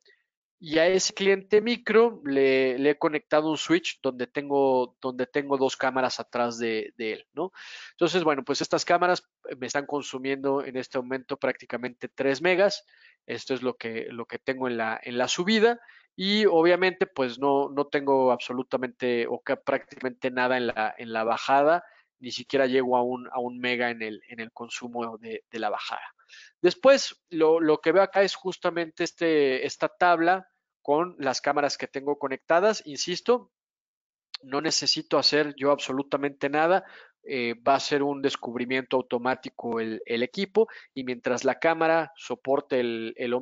y a ese cliente micro le, he conectado un switch donde tengo, donde tengo dos cámaras atrás de, él, ¿no? Entonces, bueno, pues estas cámaras eh, me están consumiendo en este momento prácticamente 3 megas. Esto es lo que, lo que tengo en la, en la subida. Y obviamente, pues no, no tengo absolutamente o prácticamente nada en la, en la bajada. Ni siquiera llego a un, a un mega en el, en el consumo de la bajada. Después, lo, que veo acá es justamente este, esta tabla con las cámaras que tengo conectadas. Insisto, no necesito hacer yo absolutamente nada. Eh, va a ser un descubrimiento automático el, equipo y mientras la cámara soporte el, el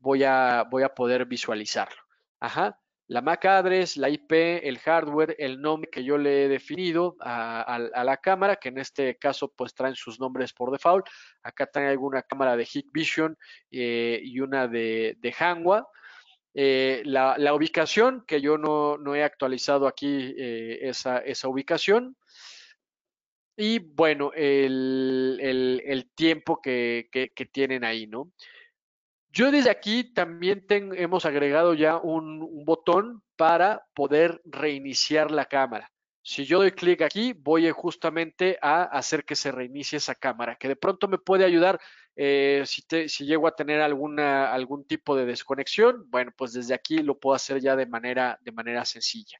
voy a, voy a poder visualizarlo. Ajá la MAC address, la IP, el hardware, el nombre que yo le he definido a, la cámara, que en este caso pues traen sus nombres por default. Acá traen alguna cámara de Hikvision Vision eh, y una de, de eh, la, ubicación, que yo no, he actualizado aquí eh, esa, ubicación. Y bueno, el, el, tiempo que, que, que, tienen ahí, ¿no? Yo desde aquí también hemos agregado ya un, botón para poder reiniciar la cámara. Si yo doy clic aquí, voy justamente a hacer que se reinicie esa cámara, que de pronto me puede ayudar eh, si, llego a tener algún tipo de desconexión. Bueno, pues desde aquí lo puedo hacer ya de manera, de manera sencilla.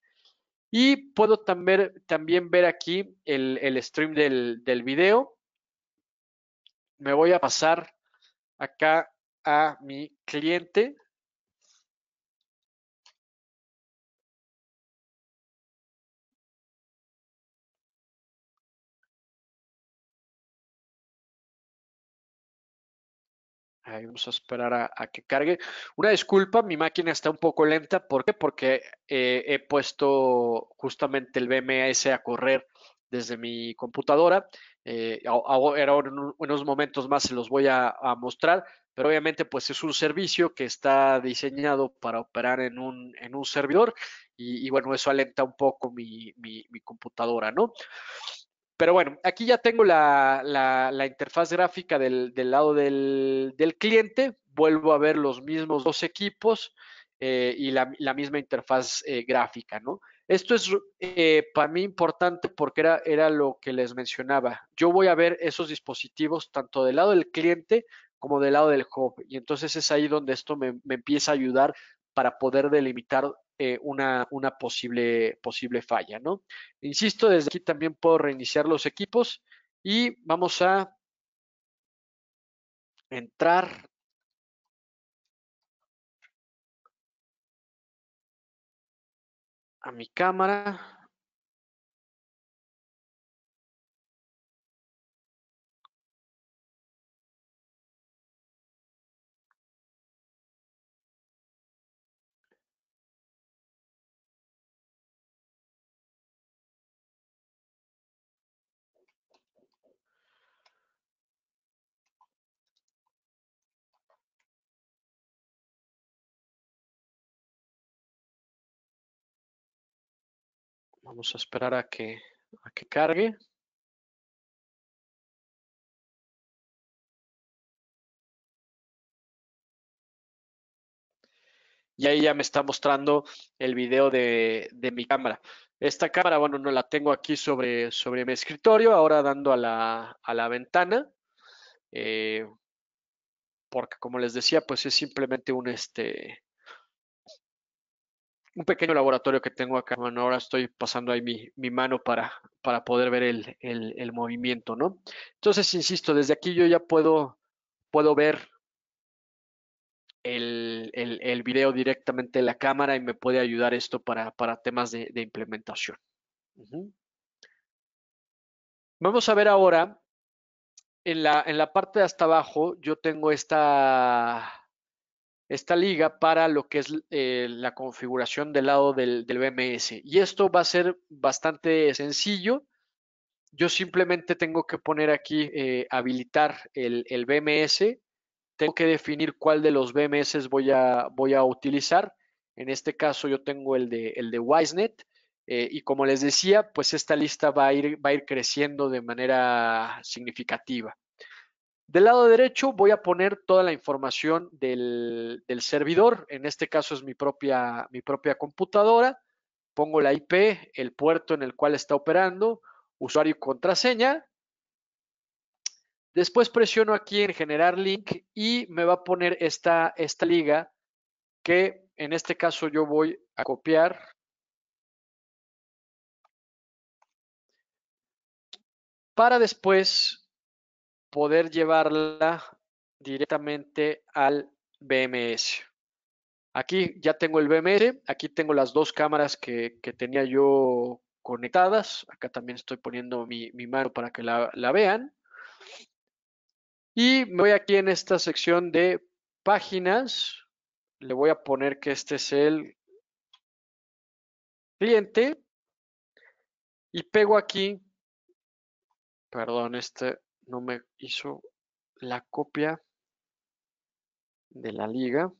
Y puedo también, también ver aquí el, stream del, del video. Me voy a pasar acá a mi cliente. Ahí vamos a esperar a, que cargue. Una disculpa, mi máquina está un poco lenta. ¿Por qué? Porque eh, he puesto justamente el BMS a correr desde mi computadora. Eh, ahora en unos momentos más se los voy a, mostrar, pero obviamente pues es un servicio que está diseñado para operar en un, servidor y, bueno, eso alenta un poco mi, computadora, ¿no? Pero bueno, aquí ya tengo la, interfaz gráfica del, lado del, cliente, vuelvo a ver los mismos dos equipos eh, y la, misma interfaz eh, gráfica, ¿no? Esto es eh, para mí importante porque era, era lo que les mencionaba. Yo voy a ver esos dispositivos tanto del lado del cliente como del lado del hub. Y entonces es ahí donde esto me, me empieza a ayudar para poder delimitar eh, una, una posible, posible falla, ¿no? Insisto, desde aquí también puedo reiniciar los equipos y vamos a entrar a mi cámara. Vamos a esperar a que, a que cargue. Y ahí ya me está mostrando el video de, mi cámara. Esta cámara, bueno, no la tengo aquí sobre, sobre mi escritorio, ahora dando a la, a la ventana, eh, porque como les decía, pues es simplemente un, este, un pequeño laboratorio que tengo acá. Bueno, ahora estoy pasando ahí mi, mano para, para poder ver el, movimiento, ¿no? Entonces, insisto, desde aquí yo ya puedo, puedo ver el, video directamente en la cámara y me puede ayudar esto para, temas de, implementación. Vamos a ver ahora, en la, en la parte de hasta abajo, yo tengo esta esta liga para lo que es eh, la configuración del lado del, BMS. Y esto va a ser bastante sencillo. Yo simplemente tengo que poner aquí eh, habilitar el, BMS. Tengo que definir cuál de los BMS voy a, voy a utilizar. En este caso yo tengo el de, el de Wisenet. Eh, y como les decía, pues esta lista va a ir, va a ir creciendo de manera significativa. Del lado derecho voy a poner toda la información del, servidor, en este caso es mi propia, mi propia computadora, pongo la IP, el puerto en el cual está operando, usuario y contraseña, Después presiono aquí en generar link y me va a poner esta, esta liga que en este caso yo voy a copiar. Para después poder llevarla directamente al BMS. Aquí ya tengo el BMS, aquí tengo las dos cámaras que, tenía yo conectadas. Acá también estoy poniendo mi, mano para que la, la, vean. Y me voy aquí en esta sección de páginas. Le voy a poner que este es el cliente. Y pego aquí, perdón, este no me hizo la copia de la liga.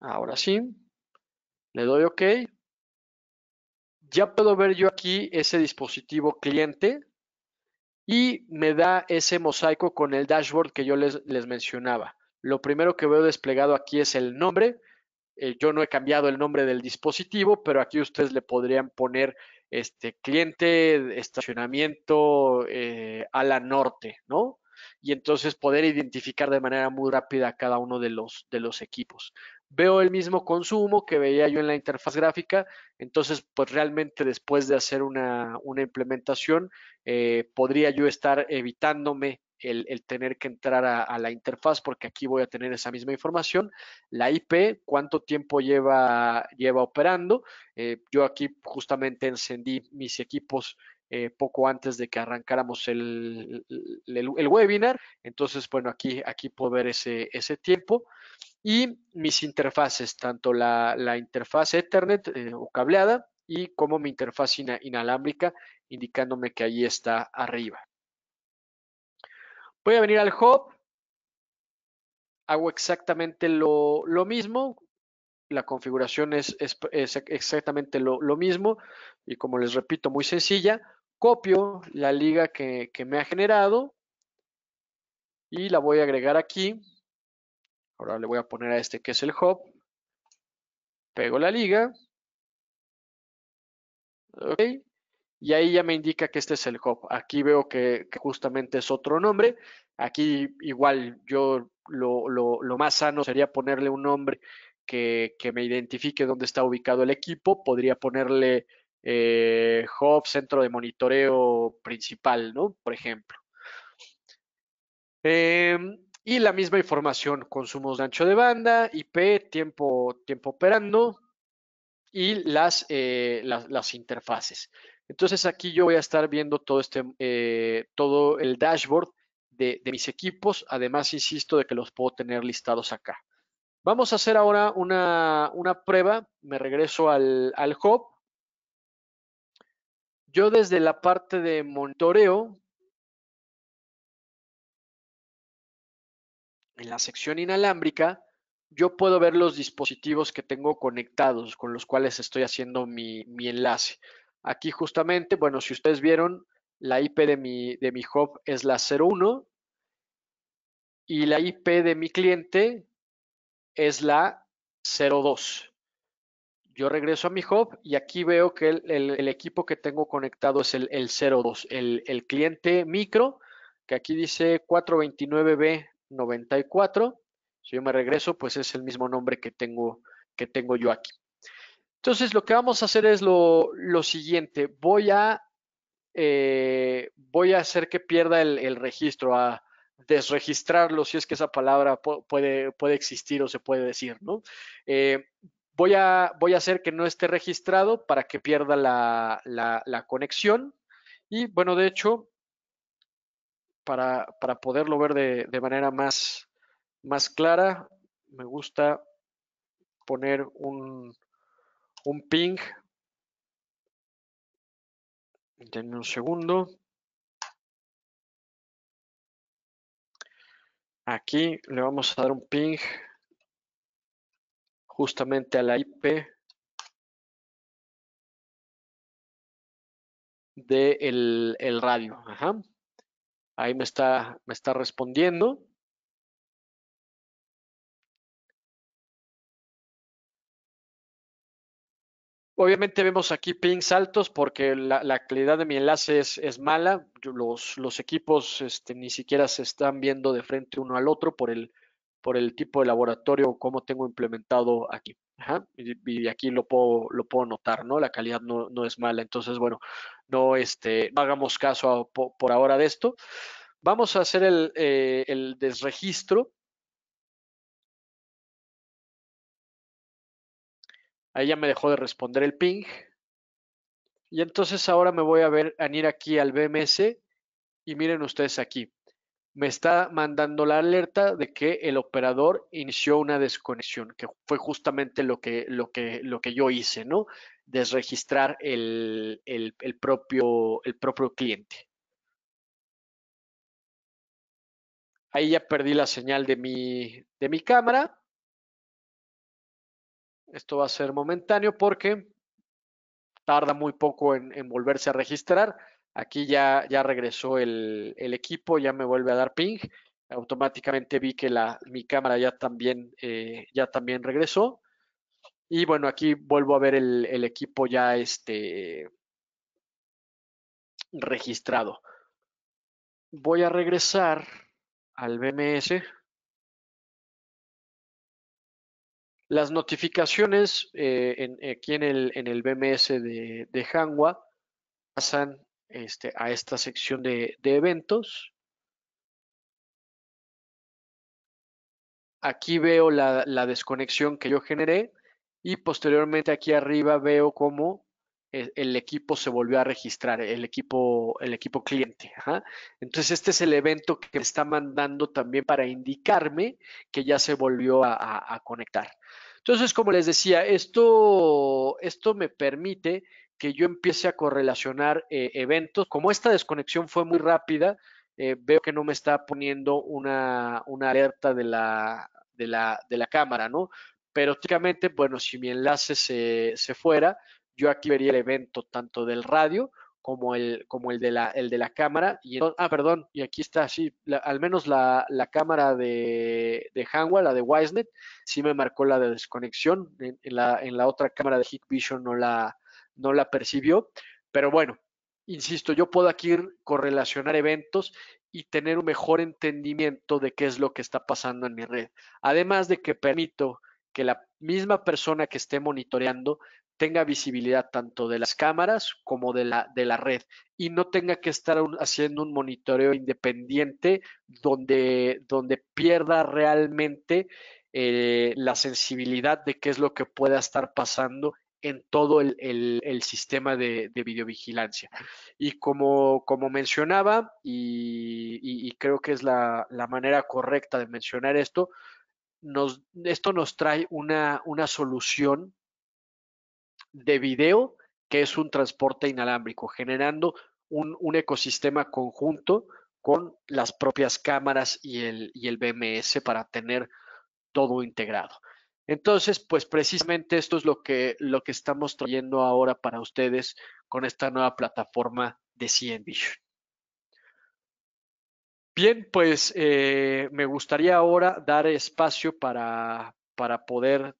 Ahora sí, le doy OK. Ya puedo ver yo aquí ese dispositivo cliente y me da ese mosaico con el dashboard que yo les, les mencionaba. Lo primero que veo desplegado aquí es el nombre. Eh, yo no he cambiado el nombre del dispositivo, pero aquí ustedes le podrían poner este cliente, estacionamiento eh, a la norte, ¿no? Y entonces poder identificar de manera muy rápida cada uno de los, de los equipos. Veo el mismo consumo que veía yo en la interfaz gráfica, entonces pues realmente después de hacer una, implementación eh, podría yo estar evitándome el, tener que entrar a, la interfaz porque aquí voy a tener esa misma información. La IP, cuánto tiempo lleva, lleva operando. Eh, yo aquí justamente encendí mis equipos eh, poco antes de que arrancáramos el, webinar. Entonces, bueno, aquí, aquí puedo ver ese, ese tiempo. Y mis interfaces, tanto la, interfaz Ethernet eh, o cableada y como mi interfaz inalámbrica, indicándome que ahí está arriba. Voy a venir al hub, hago exactamente lo, mismo, la configuración es, es, exactamente lo, mismo y como les repito, muy sencilla, copio la liga que, que me ha generado y la voy a agregar aquí. Ahora le voy a poner a este que es el hub. Pego la liga. Ok y ahí ya me indica que este es el hub. Aquí veo que, justamente es otro nombre. Aquí igual yo lo, más sano sería ponerle un nombre que, me identifique dónde está ubicado el equipo. Podría ponerle eh, hub, centro de monitoreo principal, ¿no? Por ejemplo. Em, y la misma información, consumos de ancho de banda, IP, tiempo, operando, y las, eh, interfaces. Entonces aquí yo voy a estar viendo todo, este, eh, todo el dashboard de, mis equipos. Además, insisto, de que los puedo tener listados acá. Vamos a hacer ahora una, una prueba. Me regreso al, al, hub. Yo desde la parte de monitoreo, en la sección inalámbrica, yo puedo ver los dispositivos que tengo conectados, con los cuales estoy haciendo mi, mi enlace. Aquí justamente, bueno, si ustedes vieron, la IP de mi, de mi hub es la 01 y la IP de mi cliente es la 02. Yo regreso a mi hub y aquí veo que el, equipo que tengo conectado es el, el 02, el, cliente micro, que aquí dice 429B94. Si yo me regreso, pues es el mismo nombre que tengo, que tengo yo aquí. Entonces, lo que vamos a hacer es lo, siguiente. Voy a, eh, voy a hacer que pierda el, registro, a desregistrarlo, si es que esa palabra puede, puede existir o se puede decir, ¿no? Eh, voy, a, voy a hacer que no esté registrado para que pierda la, conexión. Y bueno, de hecho, para, poderlo ver de, de manera más, más clara, me gusta poner un, un ping. Denme un segundo. Aquí le vamos a dar un ping justamente a la IP de el radio. Ajá. Ahí me está, me está respondiendo. Obviamente vemos aquí pings altos porque la, calidad de mi enlace es, mala. Los, equipos este, ni siquiera se están viendo de frente uno al otro por el, por el tipo de laboratorio, cómo tengo implementado aquí. Y, aquí lo puedo, lo puedo notar, ¿no? La calidad no, es mala. Entonces, bueno, no, este, no hagamos caso por, ahora de esto. Vamos a hacer el, eh, el desregistro Ahí ya me dejó de responder el ping. Y entonces ahora me voy a ver a ir aquí al BMS y miren ustedes aquí. Me está mandando la alerta de que el operador inició una desconexión, que fue justamente lo que, lo que, lo que yo hice, ¿no? Desregistrar el, el, el propio, el propio cliente. Ahí ya perdí la señal de mi, de mi cámara esto va a ser momentáneo porque tarda muy poco en, volverse a registrar. Aquí ya, ya regresó el, equipo, ya me vuelve a dar ping. Automáticamente vi que la, mi cámara ya también, eh, ya también regresó. Y bueno, aquí vuelvo a ver el, el equipo ya este, registrado. Voy a regresar al BMS. Las notificaciones eh, aquí en el, BMS de, de pasan este, a esta sección de, eventos. Aquí veo la, desconexión que yo generé y posteriormente aquí arriba veo cómo eh, el, equipo se volvió a registrar, el equipo, el equipo cliente. Entonces este es el evento que me está mandando también para indicarme que ya se volvió a conectar. Entonces, como les decía, esto, esto me permite que yo empiece a correlacionar eh, eventos. Como esta desconexión fue muy rápida, eh, veo que no me está poniendo una, una alerta de la, de, la, de la, cámara, ¿no? Pero típicamente, bueno, si mi enlace se, se fuera, yo aquí vería el evento tanto del radio como el, como el, de, la, el de la cámara. Y ah, perdón, y aquí está, sí, al menos la, la cámara de, de la de Wisenet, sí me marcó la de desconexión. En, la, otra cámara de Hikvision no la, no la percibió. Pero bueno, insisto, yo puedo aquí correlacionar eventos y tener un mejor entendimiento de qué es lo que está pasando en mi red. Además de que permito que la misma persona que esté monitoreando tenga visibilidad tanto de las cámaras como de la, de la red y no tenga que estar haciendo un monitoreo independiente donde, donde pierda realmente eh, la sensibilidad de qué es lo que pueda estar pasando en todo el, el, sistema de, videovigilancia. Y como, como mencionaba, y, y creo que es la, la manera correcta de mencionar esto, esto nos trae una, una solución de video que es un transporte inalámbrico, generando un, ecosistema conjunto con las propias cámaras y el, BMS para tener todo integrado. Entonces, pues precisamente esto es lo que, lo que estamos trayendo ahora para ustedes con esta nueva plataforma de CNVision. Bien, pues eh, me gustaría ahora dar espacio para, poder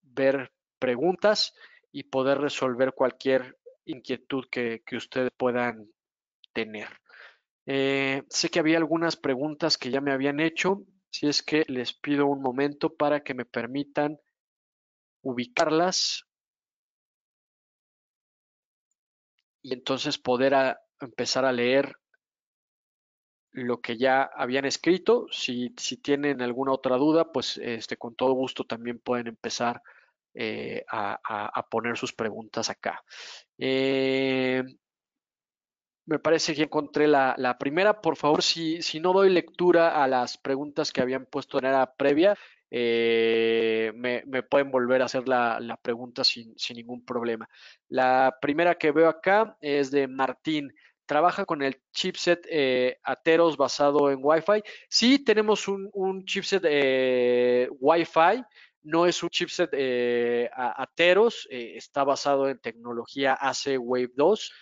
ver preguntas y poder resolver cualquier inquietud que, ustedes puedan tener. Eh, sé que había algunas preguntas que ya me habían hecho, si es que les pido un momento para que me permitan ubicarlas y entonces poder empezar a leer lo que ya habían escrito. Si, si tienen alguna otra duda, pues este, con todo gusto también pueden empezar eh, a, poner sus preguntas acá. Eh, me parece que encontré la, la primera. Por favor, si, si, no doy lectura a las preguntas que habían puesto en era previa, eh, me, me, pueden volver a hacer la, pregunta sin, sin, ningún problema. La primera que veo acá es de Martín trabaja con el chipset Atheros eh, Ateros basado en Wi-Fi. Sí tenemos un, chipset eh, Wi-Fi, no es un chipset eh, Ateros, está basado en tecnología AC Wave 2.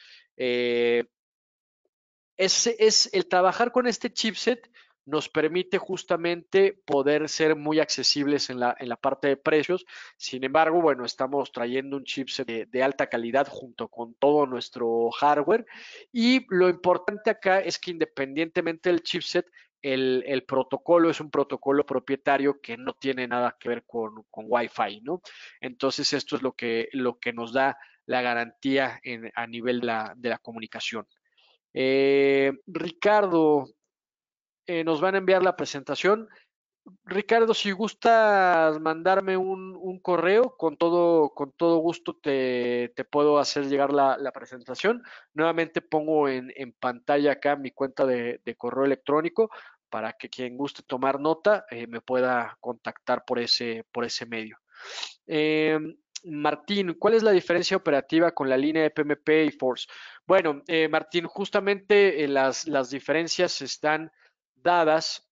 es, el trabajar con este chipset nos permite justamente poder ser muy accesibles en la, parte de precios. Sin embargo, bueno, estamos trayendo un chipset de, alta calidad junto con todo nuestro hardware. Y lo importante acá es que independientemente del chipset, el, protocolo es un protocolo propietario que no tiene nada que ver con, con Wi-Fi, ¿no? Entonces, esto es lo que, lo que nos da la garantía a nivel de la comunicación. Eh, Ricardo, eh, nos van a enviar la presentación. Ricardo, si gustas mandarme un, correo, con todo, con todo gusto te, puedo hacer llegar la, presentación. Nuevamente pongo en, pantalla acá mi cuenta de, correo electrónico para que quien guste tomar nota eh, me pueda contactar por ese, por ese medio. Eh, Martín, ¿cuál es la diferencia operativa con la línea de PMP y Force? Bueno, Martín, justamente las, las diferencias están dadas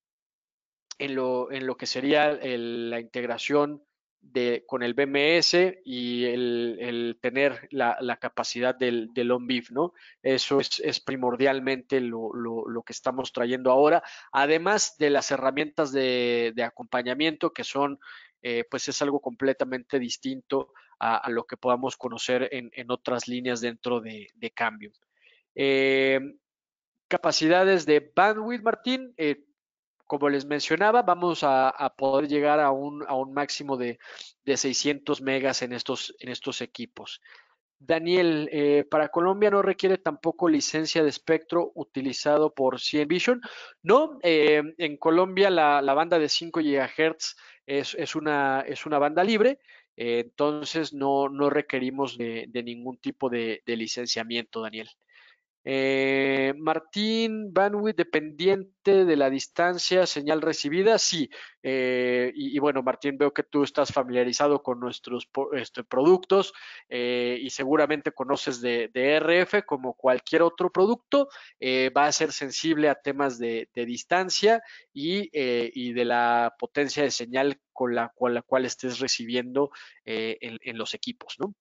en lo, que sería la integración con el BMS y el, tener la, capacidad del, del ¿no? Eso es, primordialmente lo, que estamos trayendo ahora, además de las herramientas de, acompañamiento que son, eh, pues es algo completamente distinto a, lo que podamos conocer en, otras líneas dentro de, cambio eh, capacidades de bandwidth, Martín, eh, como les mencionaba, vamos a, poder llegar a un, a un máximo de, 600 megas en estos, en estos equipos. Daniel, eh, para Colombia no requiere tampoco licencia de espectro utilizado por Vision. No, eh, en Colombia la, banda de 5 GHz es, una, es una banda libre, entonces no, requerimos de, ningún tipo de licenciamiento, Daniel. Eh, Martín, bandwidth dependiente de la distancia, señal recibida, sí. Eh, y, bueno, Martín, veo que tú estás familiarizado con nuestros este, productos eh, y seguramente conoces de, RF como cualquier otro producto. Eh, va a ser sensible a temas de, distancia y, de la potencia de señal con la, cual estés recibiendo en los equipos, ¿no?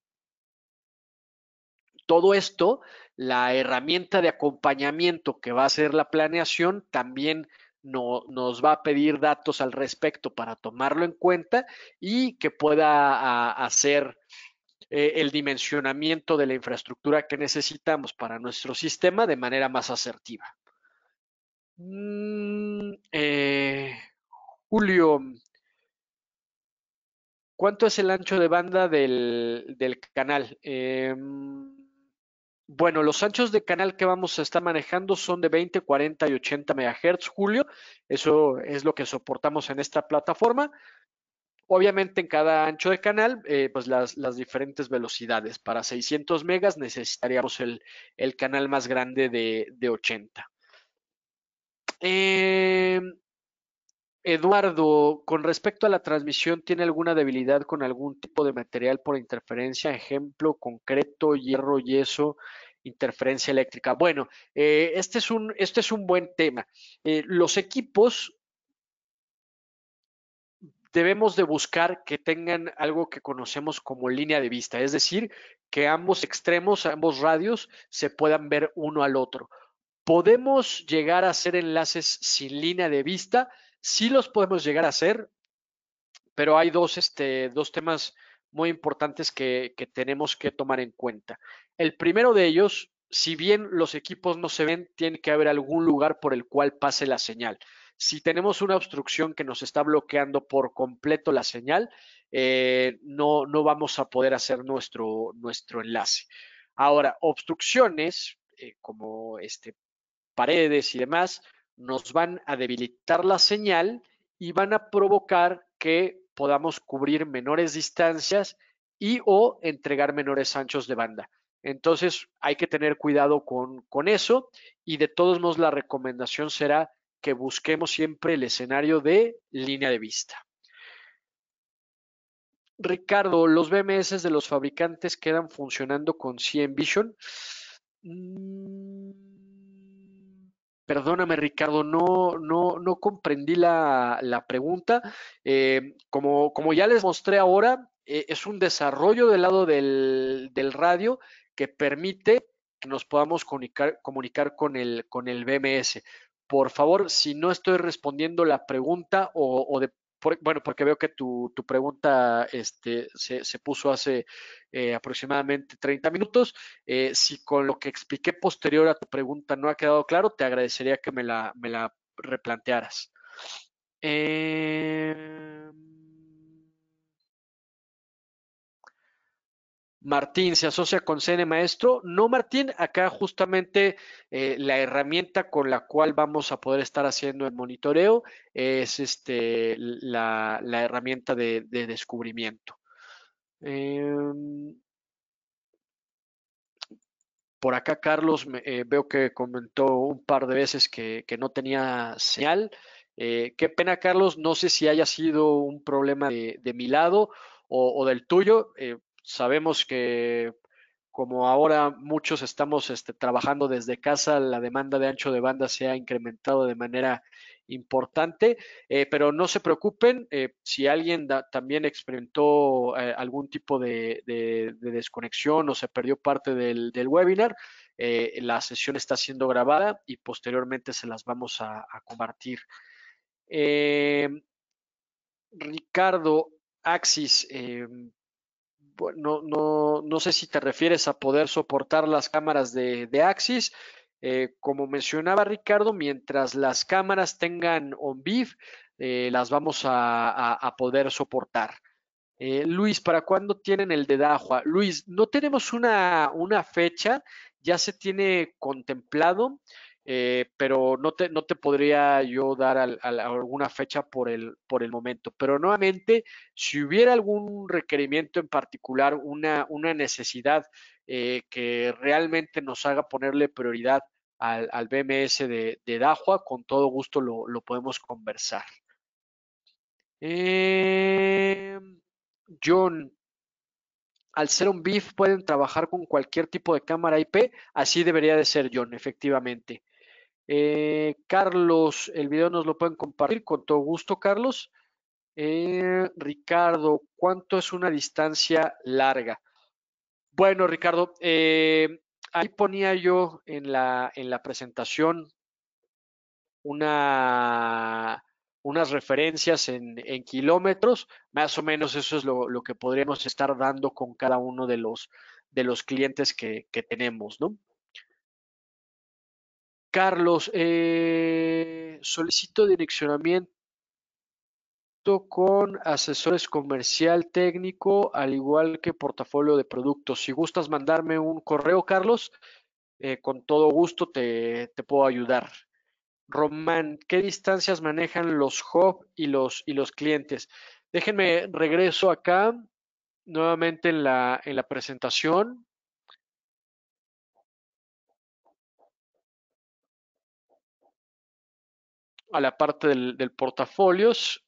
todo esto, la herramienta de acompañamiento que va a ser la planeación también nos va a pedir datos al respecto para tomarlo en cuenta y que pueda hacer eh, el dimensionamiento de la infraestructura que necesitamos para nuestro sistema de manera más asertiva. Mm, eh, Julio, ¿cuánto es el ancho de banda del, del canal? Em, bueno, los anchos de canal que vamos a estar manejando son de 20, 40 y 80 MHz, Julio. Eso es lo que soportamos en esta plataforma. Obviamente en cada ancho de canal, eh, pues las, diferentes velocidades. Para 600 megas necesitaríamos el, canal más grande de, 80. Eduardo, con respecto a la transmisión, ¿tiene alguna debilidad con algún tipo de material por interferencia? Ejemplo concreto, hierro, yeso, interferencia eléctrica. Bueno, eh, este, es un, este es un buen tema. Eh, los equipos debemos de buscar que tengan algo que conocemos como línea de vista, es decir, que ambos extremos, ambos radios se puedan ver uno al otro. Podemos llegar a hacer enlaces sin línea de vista, Sí los podemos llegar a hacer, pero hay dos, este, dos temas muy importantes que, que tenemos que tomar en cuenta. El primero de ellos, si bien los equipos no se ven, tiene que haber algún lugar por el cual pase la señal. Si tenemos una obstrucción que nos está bloqueando por completo la señal, eh, no, no vamos a poder hacer nuestro, nuestro enlace. Ahora, obstrucciones eh, como este, paredes y demás, nos van a debilitar la señal y van a provocar que podamos cubrir menores distancias y o entregar menores anchos de banda. Entonces hay que tener cuidado con, eso y de todos modos la recomendación será que busquemos siempre el escenario de línea de vista. Ricardo, ¿los BMS de los fabricantes quedan funcionando con 100 Vision? Mm, Perdóname, Ricardo, no, no, no comprendí la, pregunta. Eh, como, como, ya les mostré ahora, eh, es un desarrollo del lado del, del, radio que permite que nos podamos comunicar, comunicar con, el, con el BMS. Por favor, si no estoy respondiendo la pregunta o, o de bueno, porque veo que tu, pregunta este, se, puso hace eh, aproximadamente 30 minutos. Eh, si con lo que expliqué posterior a tu pregunta no ha quedado claro, te agradecería que me la, me la replantearas. Eh... Martín se asocia con CN Maestro. No, Martín, acá justamente eh, la herramienta con la cual vamos a poder estar haciendo el monitoreo es este, la, herramienta de, descubrimiento. Em, por acá, Carlos, eh, veo que comentó un par de veces que, no tenía señal. Eh, qué pena, Carlos, no sé si haya sido un problema de, mi lado o, del tuyo. Sabemos que como ahora muchos estamos este, trabajando desde casa, la demanda de ancho de banda se ha incrementado de manera importante, eh, pero no se preocupen eh, si alguien también experimentó eh, algún tipo de, desconexión o se perdió parte del, webinar, la sesión está siendo grabada y posteriormente se las vamos a, a compartir. Em, Ricardo, Axis, em, pues, no, no, no sé si te refieres a poder soportar las cámaras de, Axis. Eh, como mencionaba Ricardo, mientras las cámaras tengan on eh, las vamos a, poder soportar. Eh, Luis, ¿para cuándo tienen el de Dajua? Luis, no tenemos una, una fecha, ya se tiene contemplado eh, pero no te, no te podría yo dar al, alguna fecha por el, por el momento. Pero nuevamente, si hubiera algún requerimiento en particular, una, una necesidad eh, que realmente nos haga ponerle prioridad al, al BMS de, de con todo gusto lo, lo podemos conversar. Eh, John, al ser un BIF pueden trabajar con cualquier tipo de cámara IP, así debería de ser John, efectivamente. Eh, Carlos, el video nos lo pueden compartir con todo gusto, Carlos. Eh, Ricardo, ¿cuánto es una distancia larga? Bueno, Ricardo, eh, ahí ponía yo en la, en la presentación unas referencias en, kilómetros, más o menos eso es lo, que podríamos estar dando con cada uno de los, de los clientes que, que tenemos, ¿no? Carlos, eh, solicito direccionamiento con asesores comercial técnico, al igual que portafolio de productos. Si gustas mandarme un correo, Carlos, eh, con todo gusto te, puedo ayudar. Román, ¿qué distancias manejan los hub y los, clientes? Déjenme regreso acá nuevamente en la presentación a la parte del, portafolios.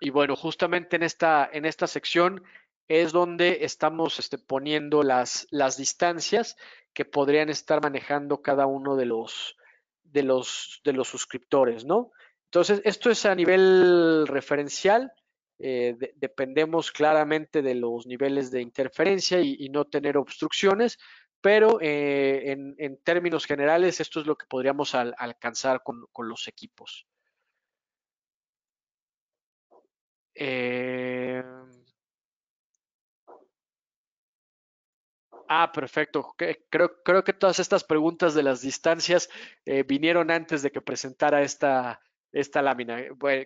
Y bueno, justamente en esta, en esta sección es donde estamos este, poniendo las, las distancias que podrían estar manejando cada uno de los, de los, de los suscriptores, ¿no? Entonces, esto es a nivel referencial. Eh, dependemos claramente de los niveles de interferencia y no tener obstrucciones, pero eh, en, términos generales esto es lo que podríamos alcanzar con, los equipos. Eh, ah, perfecto. Creo, que todas estas preguntas de las distancias eh, vinieron antes de que presentara esta, lámina.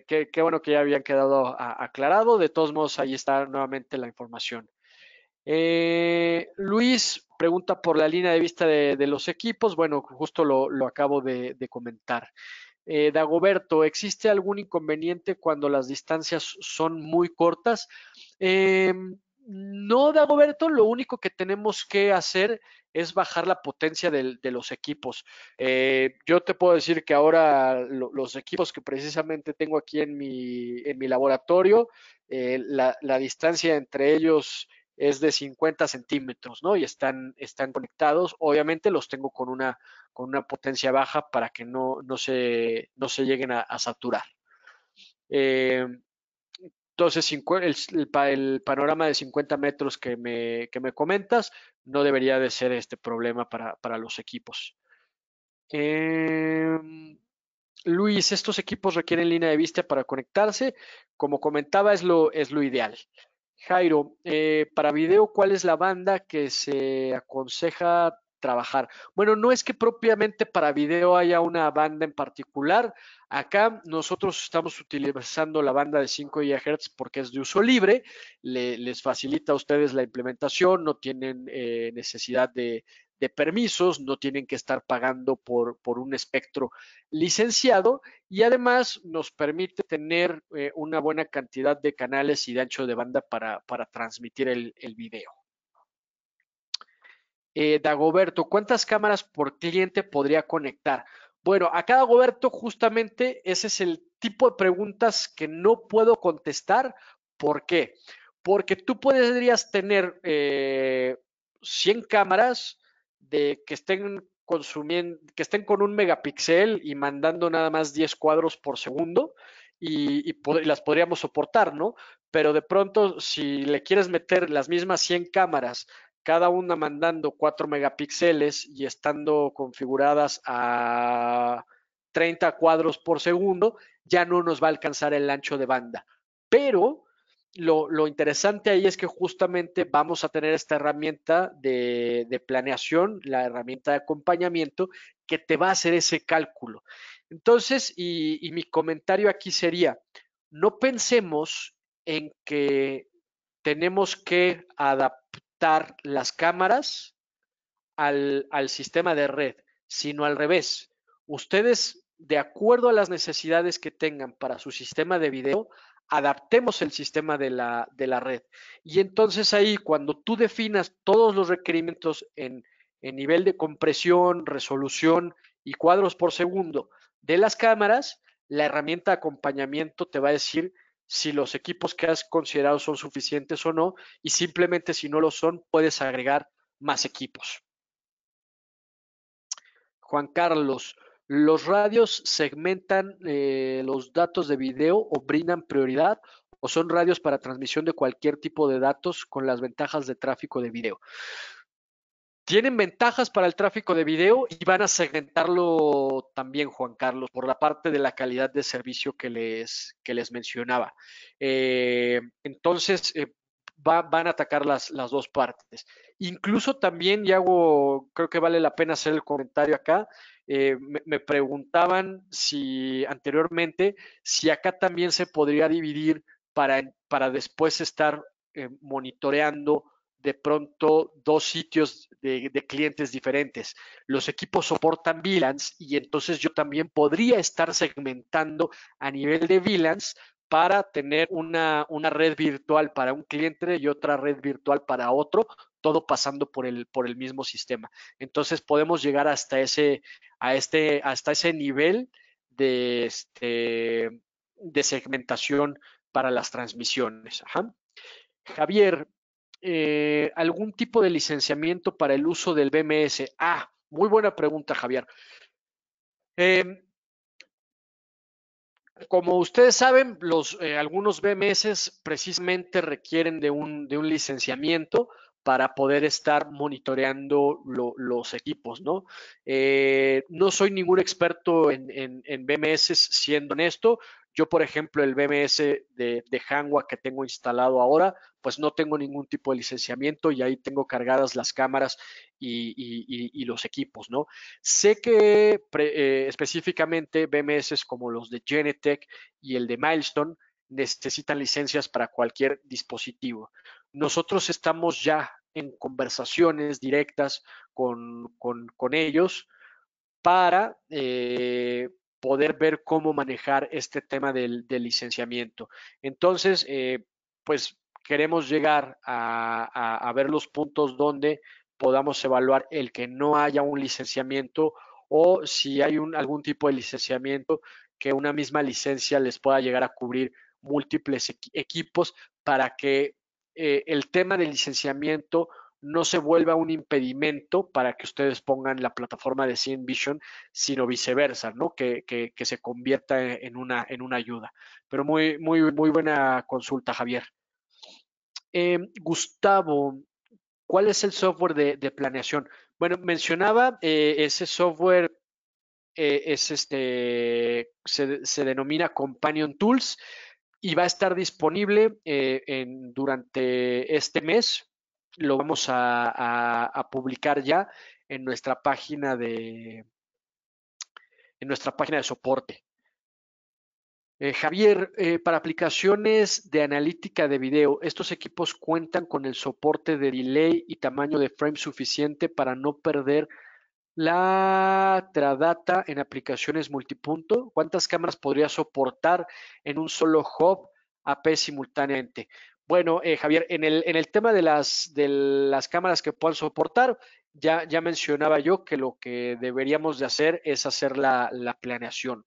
qué, bueno que ya habían quedado aclarado. De todos modos, ahí está nuevamente la información. Luis pregunta por la línea de vista de, los equipos, bueno, justo lo, acabo de, comentar. Eh, Dagoberto, ¿existe algún inconveniente cuando las distancias son muy cortas? Eh, no, Dagoberto, lo único que tenemos que hacer es bajar la potencia de, los equipos. Eh, yo te puedo decir que ahora los equipos que precisamente tengo aquí en mi, laboratorio, la, distancia entre ellos es de 50 centímetros, ¿no? Y están, están conectados. Obviamente los tengo con una, con una potencia baja para que no, no, se, no se lleguen a, saturar. Eh, entonces, el, panorama de 50 metros que me, que me, comentas no debería de ser este problema para, los equipos. Em, Luis, estos equipos requieren línea de vista para conectarse. Como comentaba, es lo, es lo ideal. Jairo, eh, para video, ¿cuál es la banda que se aconseja trabajar? Bueno, no es que propiamente para video haya una banda en particular. Acá nosotros estamos utilizando la banda de 5 GHz porque es de uso libre, les facilita a ustedes la implementación, no tienen eh, necesidad de, de permisos, no tienen que estar pagando por, un espectro licenciado y además nos permite tener eh, una buena cantidad de canales y de ancho de banda para, transmitir el, el video. Eh, Dagoberto, ¿cuántas cámaras por cliente podría conectar? Bueno, acá Dagoberto, justamente ese es el tipo de preguntas que no puedo contestar. ¿Por qué? Porque tú podrías tener 100 eh, cámaras de que estén consumiendo, que estén con un megapíxel y mandando nada más 10 cuadros por segundo y, las podríamos soportar, ¿no? Pero de pronto, si le quieres meter las mismas 100 cámaras, cada una mandando 4 megapíxeles y estando configuradas a 30 cuadros por segundo, ya no nos va a alcanzar el ancho de banda. Pero lo, interesante ahí es que justamente vamos a tener esta herramienta de, planeación, la herramienta de acompañamiento, que te va a hacer ese cálculo. Entonces, y, mi comentario aquí sería, no pensemos en que tenemos que adaptar las cámaras al, al sistema de red, sino al revés. Ustedes, de acuerdo a las necesidades que tengan para su sistema de video, adaptemos el sistema de la, de la red. Y entonces ahí, cuando tú definas todos los requerimientos en, en nivel de compresión, resolución y cuadros por segundo de las cámaras, la herramienta de acompañamiento te va a decir si los equipos que has considerado son suficientes o no, y simplemente si no lo son, puedes agregar más equipos. Juan Carlos, los radios segmentan eh, los datos de video o brindan prioridad o son radios para transmisión de cualquier tipo de datos con las ventajas de tráfico de video. Tienen ventajas para el tráfico de video y van a segmentarlo también, Juan Carlos, por la parte de la calidad de servicio que les, que les mencionaba. Eh, entonces, eh, van a atacar las, dos partes. Incluso también, y hago, creo que vale la pena hacer el comentario acá, eh, me, preguntaban si anteriormente, si acá también se podría dividir para, para después estar eh, monitoreando de pronto dos sitios de, de, clientes diferentes. Los equipos soportan VLANs y entonces yo también podría estar segmentando a nivel de VLANs para tener una, una, red virtual para un cliente y otra red virtual para otro, todo pasando por el, por el mismo sistema. Entonces podemos llegar hasta ese, a este, hasta ese nivel de, este, de segmentación para las transmisiones. Javier, eh, ¿algún tipo de licenciamiento para el uso del BMS? Ah, muy buena pregunta, Javier. Em, como ustedes saben, los, eh, algunos BMS precisamente requieren de un, de un licenciamiento para poder estar monitoreando los equipos, ¿no? Eh, no soy ningún experto en, en, en, BMS, siendo honesto, yo, por ejemplo, el BMS de, de que tengo instalado ahora, pues no tengo ningún tipo de licenciamiento y ahí tengo cargadas las cámaras y, los equipos, ¿no? Sé que eh, específicamente BMS como los de Genetech y el de Milestone necesitan licencias para cualquier dispositivo. Nosotros estamos ya en conversaciones directas con, ellos para eh, poder ver cómo manejar este tema del, licenciamiento. Entonces, eh, pues queremos llegar a, ver los puntos donde podamos evaluar el que no haya un licenciamiento o si hay algún tipo de licenciamiento que una misma licencia les pueda llegar a cubrir múltiples equipos para que eh, el tema del licenciamiento no se vuelva un impedimento para que ustedes pongan la plataforma de vision sino viceversa, ¿no? Que, se convierta en una, en una ayuda. Pero muy, muy, muy buena consulta, Javier. Em, Gustavo, ¿cuál es el software de, planeación? Bueno, mencionaba eh, ese software eh, es este, se, se, denomina Companion Tools y va a estar disponible eh, en, durante este mes lo vamos a, publicar ya en nuestra página de en nuestra página de soporte. Eh, Javier, eh, para aplicaciones de analítica de video, estos equipos cuentan con el soporte de delay y tamaño de frame suficiente para no perder la tradata en aplicaciones multipunto. ¿Cuántas cámaras podría soportar en un solo hub AP simultáneamente? Bueno, eh, Javier, en el, en el tema de las, de las cámaras que puedan soportar, ya, ya mencionaba yo que lo que deberíamos de hacer es hacer la, planeación.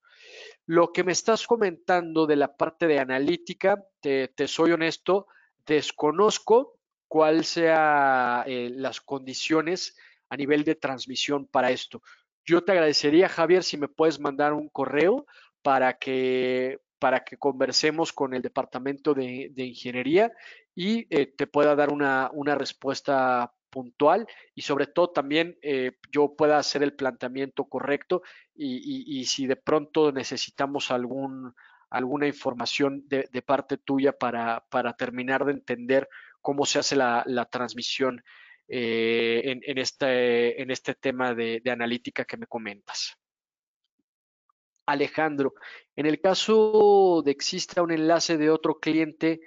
Lo que me estás comentando de la parte de analítica, te, soy honesto, desconozco cuáles sean eh, las condiciones a nivel de transmisión para esto. Yo te agradecería, Javier, si me puedes mandar un correo para que para que conversemos con el departamento de, ingeniería y eh, te pueda dar una, respuesta puntual y sobre todo también eh, yo pueda hacer el planteamiento correcto y, si de pronto necesitamos algún, alguna información de, parte tuya para, terminar de entender cómo se hace la, transmisión eh, en, este, en este tema de analítica que me comentas. Alejandro. En el caso de exista un enlace de otro cliente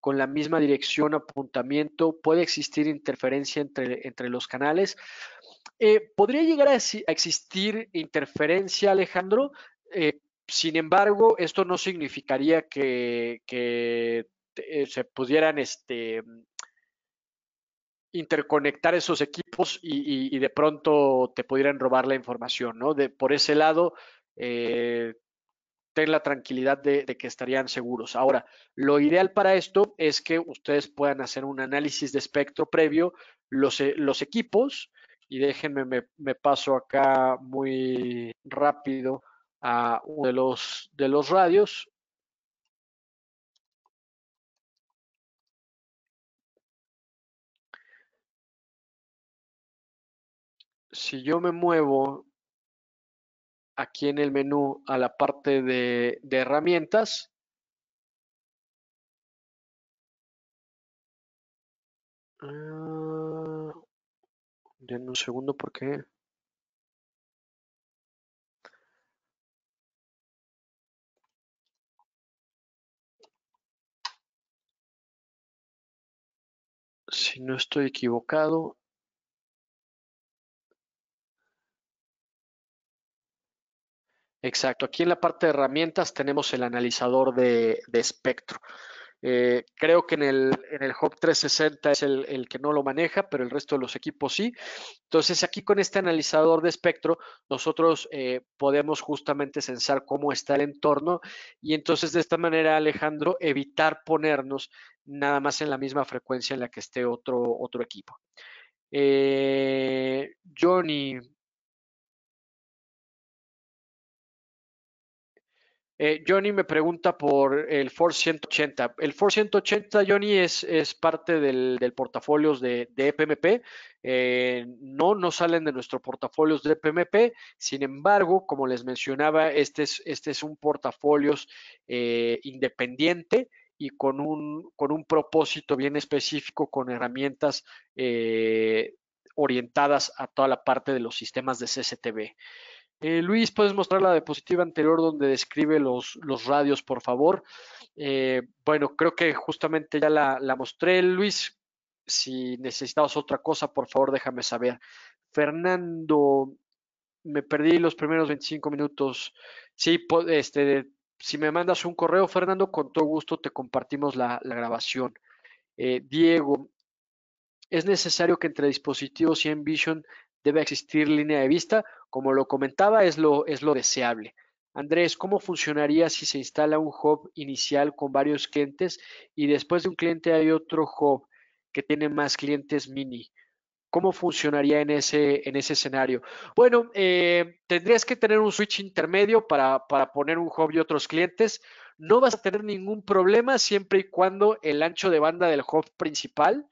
con la misma dirección, apuntamiento, puede existir interferencia entre, entre los canales. Eh, ¿Podría llegar a, existir interferencia, Alejandro? Eh, sin embargo, esto no significaría que, eh, se pudieran este, interconectar esos equipos y, de pronto te pudieran robar la información, ¿no? De, por ese lado, eh, ten la tranquilidad de, que estarían seguros. Ahora, lo ideal para esto es que ustedes puedan hacer un análisis de espectro previo, los, e, los equipos, y déjenme, me, me, paso acá muy rápido a uno de los, de los radios. Si yo me muevo aquí en el menú a la parte de, herramientas. Uh, un segundo porque... Si no estoy equivocado, Exacto. Aquí en la parte de herramientas tenemos el analizador de, espectro. Eh, creo que en el, en Hub 360 es el, que no lo maneja, pero el resto de los equipos sí. Entonces, aquí con este analizador de espectro, nosotros eh, podemos justamente censar cómo está el entorno y entonces de esta manera, Alejandro, evitar ponernos nada más en la misma frecuencia en la que esté otro, otro equipo. Eh, Johnny, Eh, Johnny me pregunta por el FORCE 180. El FORCE 180, Johnny, es, parte del, portafolio de, EPMP. Eh, no, no salen de nuestro portafolios de EPMP. Sin embargo, como les mencionaba, este es, este un portafolio eh, independiente y con un, con un propósito bien específico, con herramientas orientadas a toda la parte de los sistemas de CCTV. Eh, Luis, ¿puedes mostrar la diapositiva anterior donde describe los, los radios, por favor? Eh, bueno, creo que justamente ya la, la mostré, Luis. Si necesitabas otra cosa, por favor, déjame saber. Fernando, me perdí los primeros 25 minutos. Sí, este, si me mandas un correo, Fernando, con todo gusto te compartimos la, la grabación. Eh, Diego, es necesario que entre dispositivos y Envision debe existir línea de vista. Como lo comentaba, es lo, es lo deseable. Andrés, ¿cómo funcionaría si se instala un hub inicial con varios clientes y después de un cliente hay otro hub que tiene más clientes mini? ¿Cómo funcionaría en ese, en ese escenario? Bueno, eh, tendrías que tener un switch intermedio para, para poner un hub y otros clientes. No vas a tener ningún problema siempre y cuando el ancho de banda del hub principal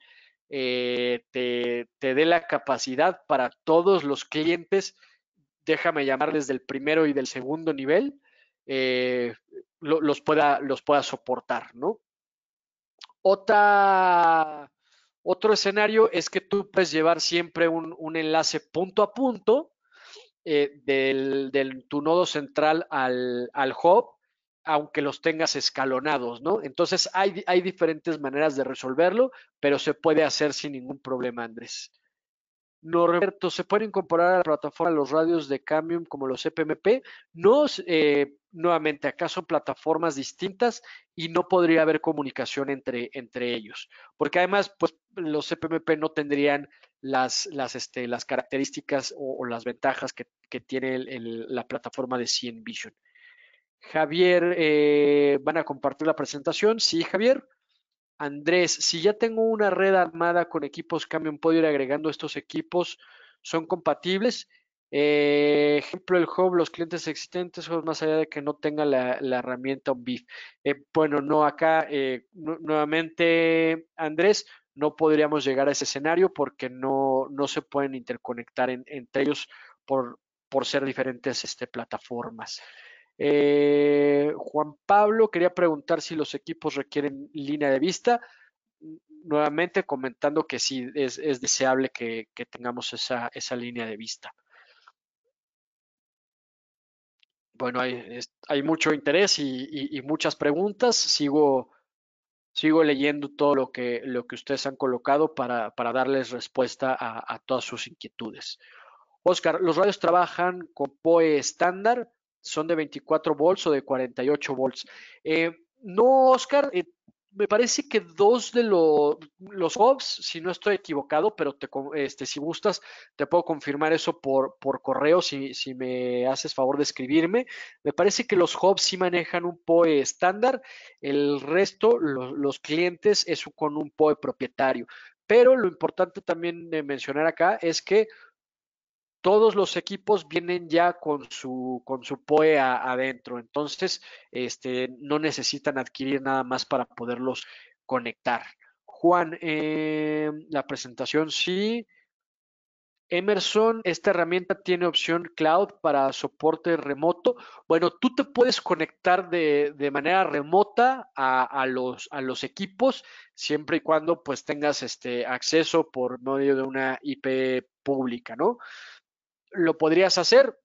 eh, te, te dé la capacidad para todos los clientes déjame llamarles del primero y del segundo nivel, eh, los, pueda, los soportar, ¿no? Otra, otro escenario es que tú puedes llevar siempre un, enlace punto a punto eh, del, tu nodo central al, al, hub, aunque los tengas escalonados, ¿no? Entonces hay, hay diferentes maneras de resolverlo, pero se puede hacer sin ningún problema, Andrés. No, Roberto, se pueden incorporar a la plataforma los radios de Cambium como los CPMP? E no, eh, nuevamente, acaso son plataformas distintas y no podría haber comunicación entre, entre ellos, porque además, pues los CPMP e no tendrían las, las, este, las características o, las ventajas que, que tiene la plataforma de Vision. Javier, eh, ¿van a compartir la presentación? Sí, Javier. Andrés, si ya tengo una red armada con equipos Camion, ¿puedo ir agregando estos equipos? ¿Son compatibles? Eh, ejemplo, el hub, los clientes existentes, pues, más allá de que no tenga la, herramienta OnBeef. Eh, bueno, no, acá eh, nuevamente, Andrés, no podríamos llegar a ese escenario porque no, no se pueden interconectar entre ellos por, por ser diferentes este, plataformas. Eh, Juan Pablo quería preguntar si los equipos requieren línea de vista. Nuevamente comentando que sí, es, deseable que, tengamos esa, línea de vista. Bueno, hay, mucho interés y, muchas preguntas. Sigo, leyendo todo lo que, ustedes han colocado para, darles respuesta a, a todas sus inquietudes. Oscar, los radios trabajan con POE estándar son de 24 volts o de 48 volts. Eh, no, Oscar, eh, me parece que dos de los hubs, si no estoy equivocado, pero te, este, si gustas, te puedo confirmar eso por, por correo si, si, me haces favor de escribirme. Me parece que los hubs sí manejan un POE estándar, el resto, los clientes, es con un POE propietario. Pero lo importante también de mencionar acá es que todos los equipos vienen ya con su, con su POE adentro, entonces este, no necesitan adquirir nada más para poderlos conectar. Juan, em, la presentación sí. Emerson, esta herramienta tiene opción cloud para soporte remoto. Bueno, tú te puedes conectar de, de manera remota a, a, los, a, los, equipos siempre y cuando pues tengas este acceso por medio de una IP pública, ¿no? lo podrías hacer.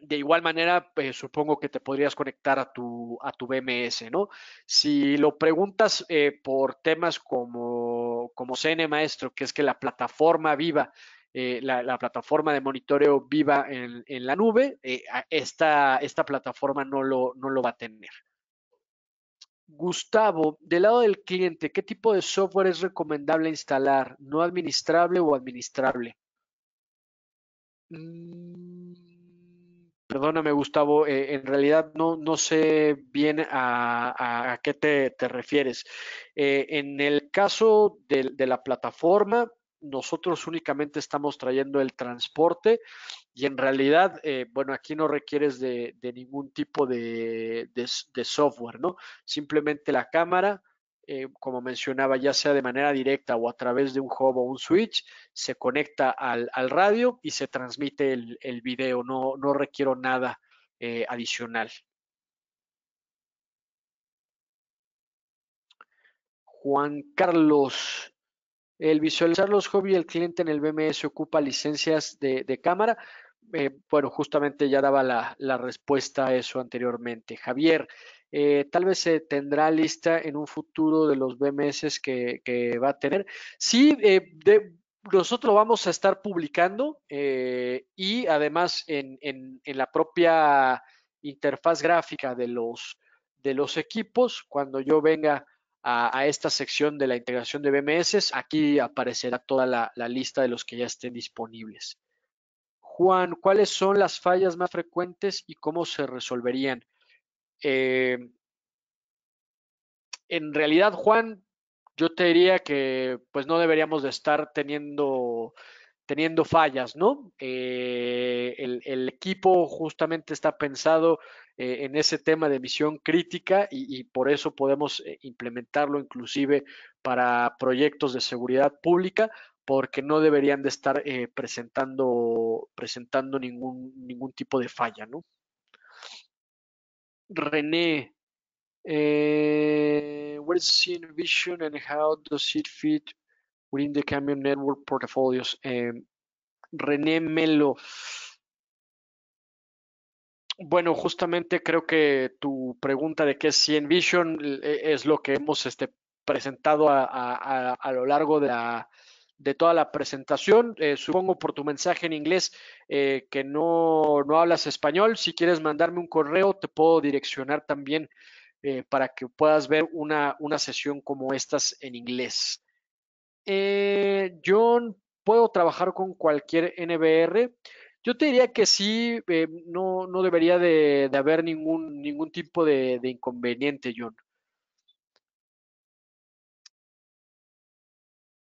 De igual manera, pues, supongo que te podrías conectar a tu, a tu BMS, ¿no? Si lo preguntas eh, por temas como, como CN Maestro, que es que la plataforma viva eh, la, plataforma de monitoreo viva en, la nube, eh, esta, esta, plataforma no lo, no lo, va a tener. Gustavo, del lado del cliente, ¿qué tipo de software es recomendable instalar? ¿No administrable o administrable? Mm, perdóname, Gustavo, eh, en realidad no, no sé bien a, qué te, refieres. Eh, en el caso de, la plataforma, nosotros únicamente estamos trayendo el transporte y en realidad, eh, bueno, aquí no requieres de, de ningún tipo de, de, software, ¿no? Simplemente la cámara, eh, como mencionaba, ya sea de manera directa o a través de un hub o un switch, se conecta al, al radio y se transmite el, el video. No, no, requiero nada eh, adicional. Juan Carlos, el visualizar los hobby el cliente en el BMS ocupa licencias de, de cámara. Eh, bueno, justamente ya daba la, la, respuesta a eso anteriormente. Javier, eh, tal vez se tendrá lista en un futuro de los BMS que, que va a tener. Sí, eh, nosotros vamos a estar publicando eh, y además en, en, la propia interfaz gráfica de los, de los equipos, cuando yo venga a, esta sección de la integración de BMS, aquí aparecerá toda la lista de los que ya estén disponibles. Juan, ¿cuáles son las fallas más frecuentes y cómo se resolverían? Em, en realidad, Juan, yo te diría que pues no deberíamos de estar teniendo, teniendo fallas, ¿no? Eh, el, equipo justamente está pensado eh, en ese tema de misión crítica y, por eso podemos eh, implementarlo inclusive para proyectos de seguridad pública porque no deberían de estar presentando, presentando ningún, ningún tipo de falla, ¿no? René, eh, is the vision and how does it fit within the Camion Network portfolios? Eh, René Melo. Bueno, justamente creo que tu pregunta de qué es CN Vision eh, es lo que hemos este, presentado a lo largo de la, de toda la presentación. Eh, supongo por tu mensaje en inglés eh, que no, no, hablas español. Si quieres mandarme un correo, te puedo direccionar también eh, para que puedas ver una, una, sesión como estas en inglés. John, ¿puedo trabajar con cualquier NBR? Yo te diría que sí, no, no, debería de, haber ningún, ningún tipo de, de inconveniente, John.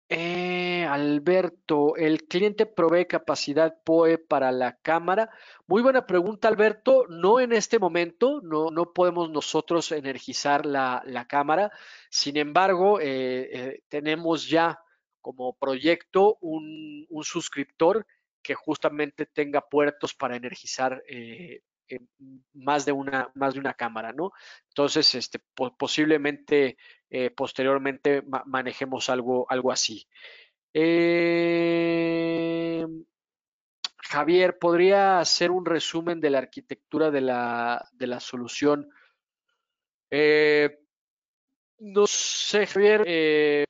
Eh, Alberto. ¿El cliente provee capacidad POE para la cámara? Muy buena pregunta, Alberto. No en este momento, no, no podemos nosotros energizar la, la cámara. Sin embargo, eh, eh, tenemos ya como proyecto un, suscriptor que justamente tenga puertos para energizar eh, más de una más de una cámara, ¿no? Entonces, este, posiblemente posteriormente manejemos algo algo así. Eh, Javier, ¿podría hacer un resumen de la arquitectura de la, solución? Eh, no sé, Javier, eh,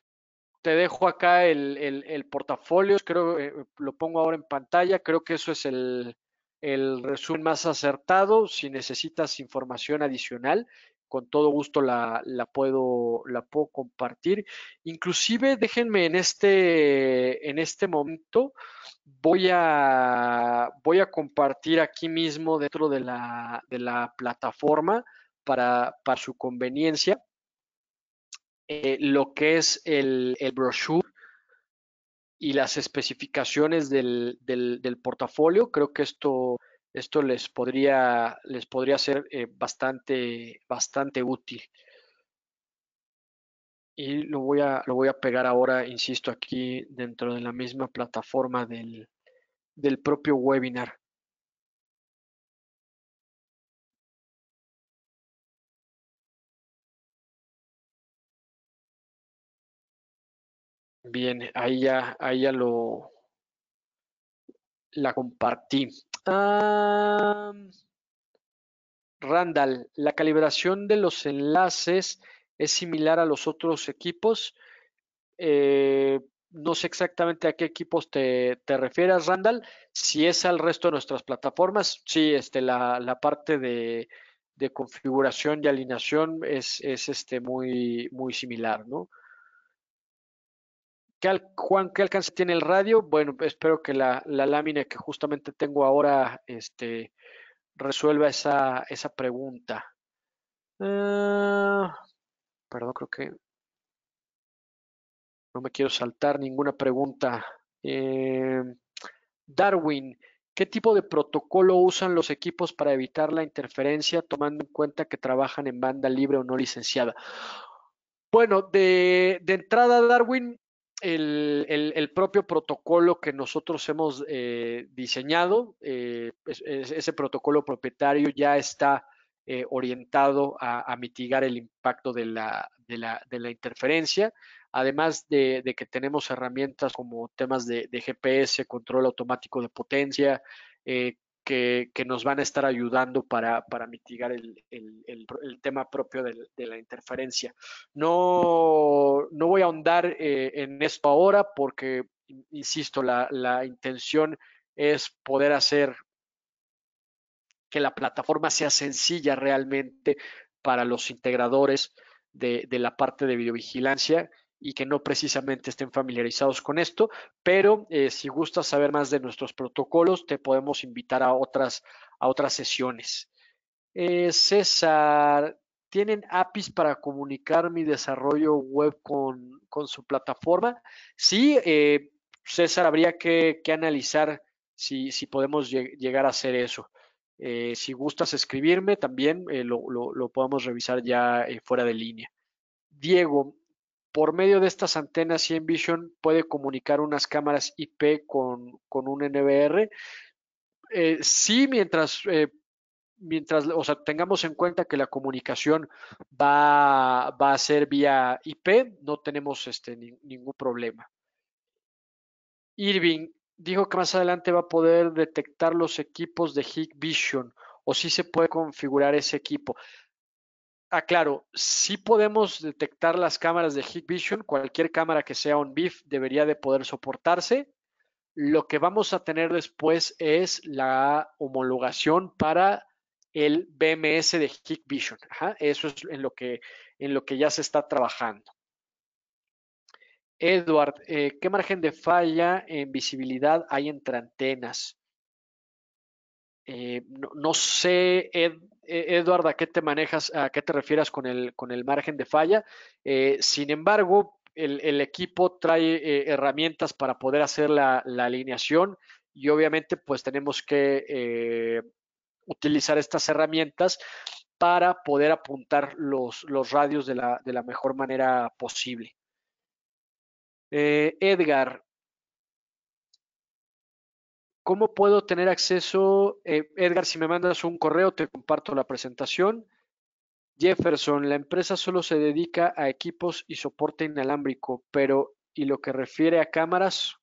te dejo acá el, el, portafolio, creo lo pongo ahora en pantalla, creo que eso es el, el resumen más acertado. Si necesitas información adicional, con todo gusto la, puedo, la puedo compartir. Inclusive déjenme en este, en este momento, voy a, voy a compartir aquí mismo dentro de la, de la plataforma para, para su conveniencia eh, lo que es el, el, brochure y las especificaciones del, del, del portafolio. Creo que esto esto les podría, les podría ser eh, bastante, bastante útil. Y lo voy, a, lo voy a pegar ahora, insisto, aquí dentro de la misma plataforma del, del propio webinar. Bien, ahí ya, ahí ya lo la compartí. Ah, Randall, la calibración de los enlaces es similar a los otros equipos. Eh, no sé exactamente a qué equipos te, te, refieres, Randall. Si es al resto de nuestras plataformas, sí, este, la, la parte de, de, configuración y alineación es, es este, muy, muy similar, ¿no? Juan, ¿Qué alcance tiene el radio? Bueno, espero que la, lámina que justamente tengo ahora este, resuelva esa, pregunta. Ah, perdón, creo que no me quiero saltar ninguna pregunta. Eh, Darwin, ¿qué tipo de protocolo usan los equipos para evitar la interferencia tomando en cuenta que trabajan en banda libre o no licenciada? Bueno, de entrada, Darwin, el, propio protocolo que nosotros hemos eh, diseñado, eh, ese protocolo propietario ya está eh, orientado a, mitigar el impacto de la, de la, de la interferencia, además de, de, que tenemos herramientas como temas de, GPS, control automático de potencia, que, nos van a estar ayudando para, mitigar el, tema propio de la interferencia. No, no voy a ahondar eh, en esto ahora porque, insisto, la, intención es poder hacer que la plataforma sea sencilla realmente para los integradores de la parte de videovigilancia y que no precisamente estén familiarizados con esto, pero eh, si gustas saber más de nuestros protocolos, te podemos invitar a otras, a otras sesiones. Eh, César, ¿tienen APIs para comunicar mi desarrollo web con, con su plataforma? Sí, eh, César, habría que, analizar si, si, podemos llegar a hacer eso. si gustas escribirme, también lo, lo, podemos revisar ya fuera de línea. Diego, por medio de estas antenas, Vision puede comunicar unas cámaras IP con, con un NVR? Eh, sí, mientras, eh, mientras o tengamos en cuenta que la comunicación va, va a ser vía IP, no tenemos este, ningún problema. Irving dijo que más adelante va a poder detectar los equipos de vision o si se puede configurar ese equipo aclaro, ah, sí podemos detectar las cámaras de Hikvision, cualquier cámara que sea on BIF debería de poder soportarse. Lo que vamos a tener después es la homologación para el BMS de Hikvision. Eso es en lo, que, en lo que ya se está trabajando. Edward, eh, ¿qué margen de falla en visibilidad hay entre antenas? Eh, no, no, sé, Ed, e-, Eduardo, ¿a qué te manejas, a qué te refieras con el, margen de falla? Eh, sin embargo, el, equipo trae eh, herramientas para poder hacer la, alineación y obviamente pues tenemos que eh, utilizar estas herramientas para poder apuntar los, radios de la, mejor manera posible. Edgar, ¿Cómo puedo tener acceso? Eh, Edgar, si me mandas un correo, te comparto la presentación. Jefferson, la empresa solo se dedica a equipos y soporte inalámbrico, pero ¿y lo que refiere a cámaras?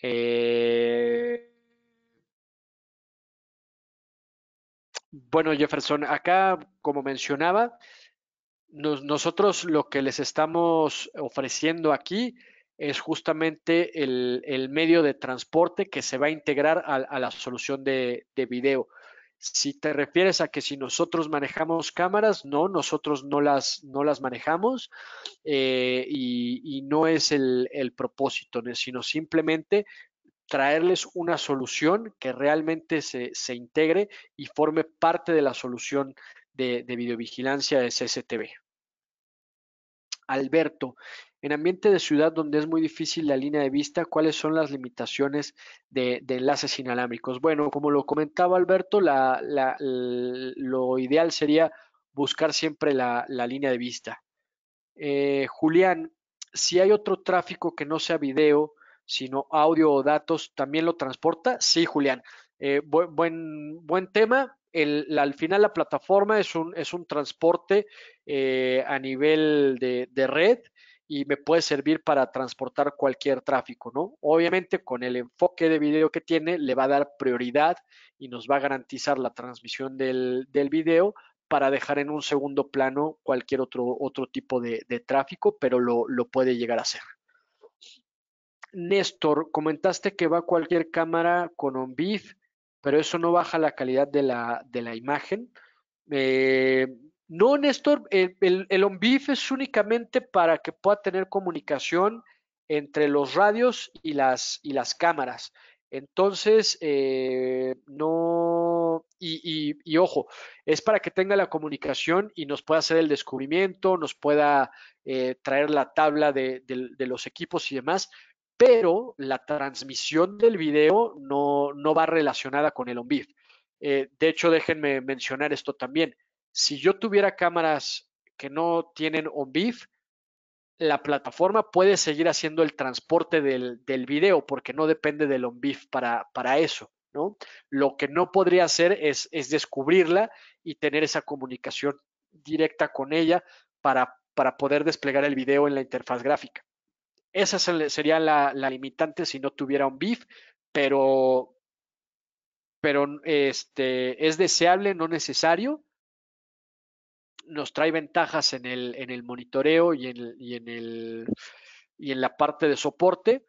Eh, bueno, Jefferson, acá, como mencionaba, nosotros lo que les estamos ofreciendo aquí es justamente el, el medio de transporte que se va a integrar a, la solución de, de video. Si te refieres a que si nosotros manejamos cámaras, no, nosotros no las, no las manejamos eh, y, no es el, el, propósito, sino simplemente traerles una solución que realmente se, se integre y forme parte de la solución de, de videovigilancia de CCTV. Alberto, en ambiente de ciudad donde es muy difícil la línea de vista, ¿cuáles son las limitaciones de, enlaces inalámbricos? Bueno, como lo comentaba Alberto, la, lo ideal sería buscar siempre la, línea de vista. Eh, Julián, si hay otro tráfico que no sea video, sino audio o datos, ¿también lo transporta? Sí, Julián. Eh, buen, tema. al final la plataforma es un, transporte eh, a nivel de, de red y me puede servir para transportar cualquier tráfico, ¿no? Obviamente con el enfoque de video que tiene le va a dar prioridad y nos va a garantizar la transmisión del, del video para dejar en un segundo plano cualquier otro, otro tipo de, tráfico, pero lo, puede llegar a hacer. Néstor, comentaste que va cualquier cámara con omvif, pero eso no baja la calidad de la, de la imagen. Eh, no, Néstor, el, el, es únicamente para que pueda tener comunicación entre los radios y las, y las cámaras. Entonces, eh, no, y, ojo, es para que tenga la comunicación y nos pueda hacer el descubrimiento, nos pueda eh, traer la tabla de, los equipos y demás, pero la transmisión del video no, va relacionada con el onvif. Eh, de hecho, déjenme mencionar esto también. Si yo tuviera cámaras que no tienen on la plataforma puede seguir haciendo el transporte del, video porque no depende del on para, para eso. ¿no? Lo que no podría hacer es, descubrirla y tener esa comunicación directa con ella para, para poder desplegar el video en la interfaz gráfica. Esa sería la, limitante si no tuviera un pero, pero este, es deseable, no necesario, nos trae ventajas en el, en el monitoreo y en, y, en el, y en la parte de soporte.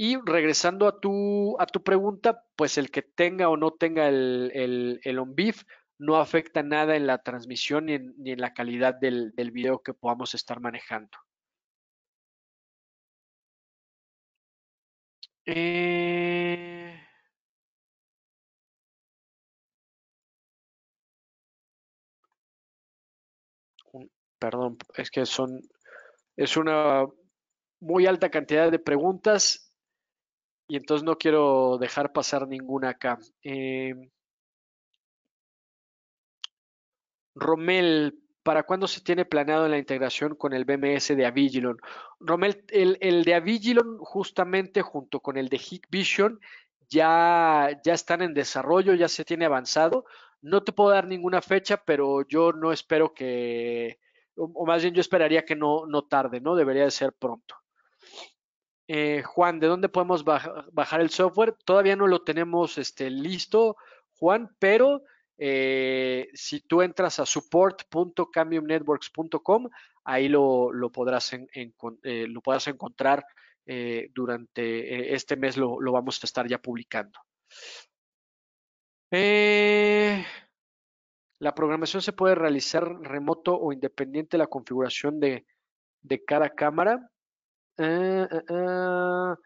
Y regresando a tu, a tu pregunta, pues el que tenga o no tenga el, el, no afecta nada en la transmisión ni en, la calidad del, del, video que podamos estar manejando. Eh... perdón, es que son, es una muy alta cantidad de preguntas y entonces no quiero dejar pasar ninguna acá. Em, Romel, ¿para cuándo se tiene planeado la integración con el BMS de Avigilon? Romel, el, el de Avigilon justamente junto con el de Hikvision ya, ya están en desarrollo, ya se tiene avanzado. No te puedo dar ninguna fecha, pero yo no espero que, o, más bien yo esperaría que no, no tarde, ¿no? Debería de ser pronto. Eh, Juan, ¿de dónde podemos bajar el software? Todavía no lo tenemos este, listo, Juan, pero eh, si tú entras a support.cambiumnetworks.com, ahí lo, lo podrás, en, eh, encontrar durante este mes, lo, lo, vamos a estar ya publicando. Eh, la programación se puede realizar remoto o independiente de la configuración de, cada cámara. Ah, ah, ah.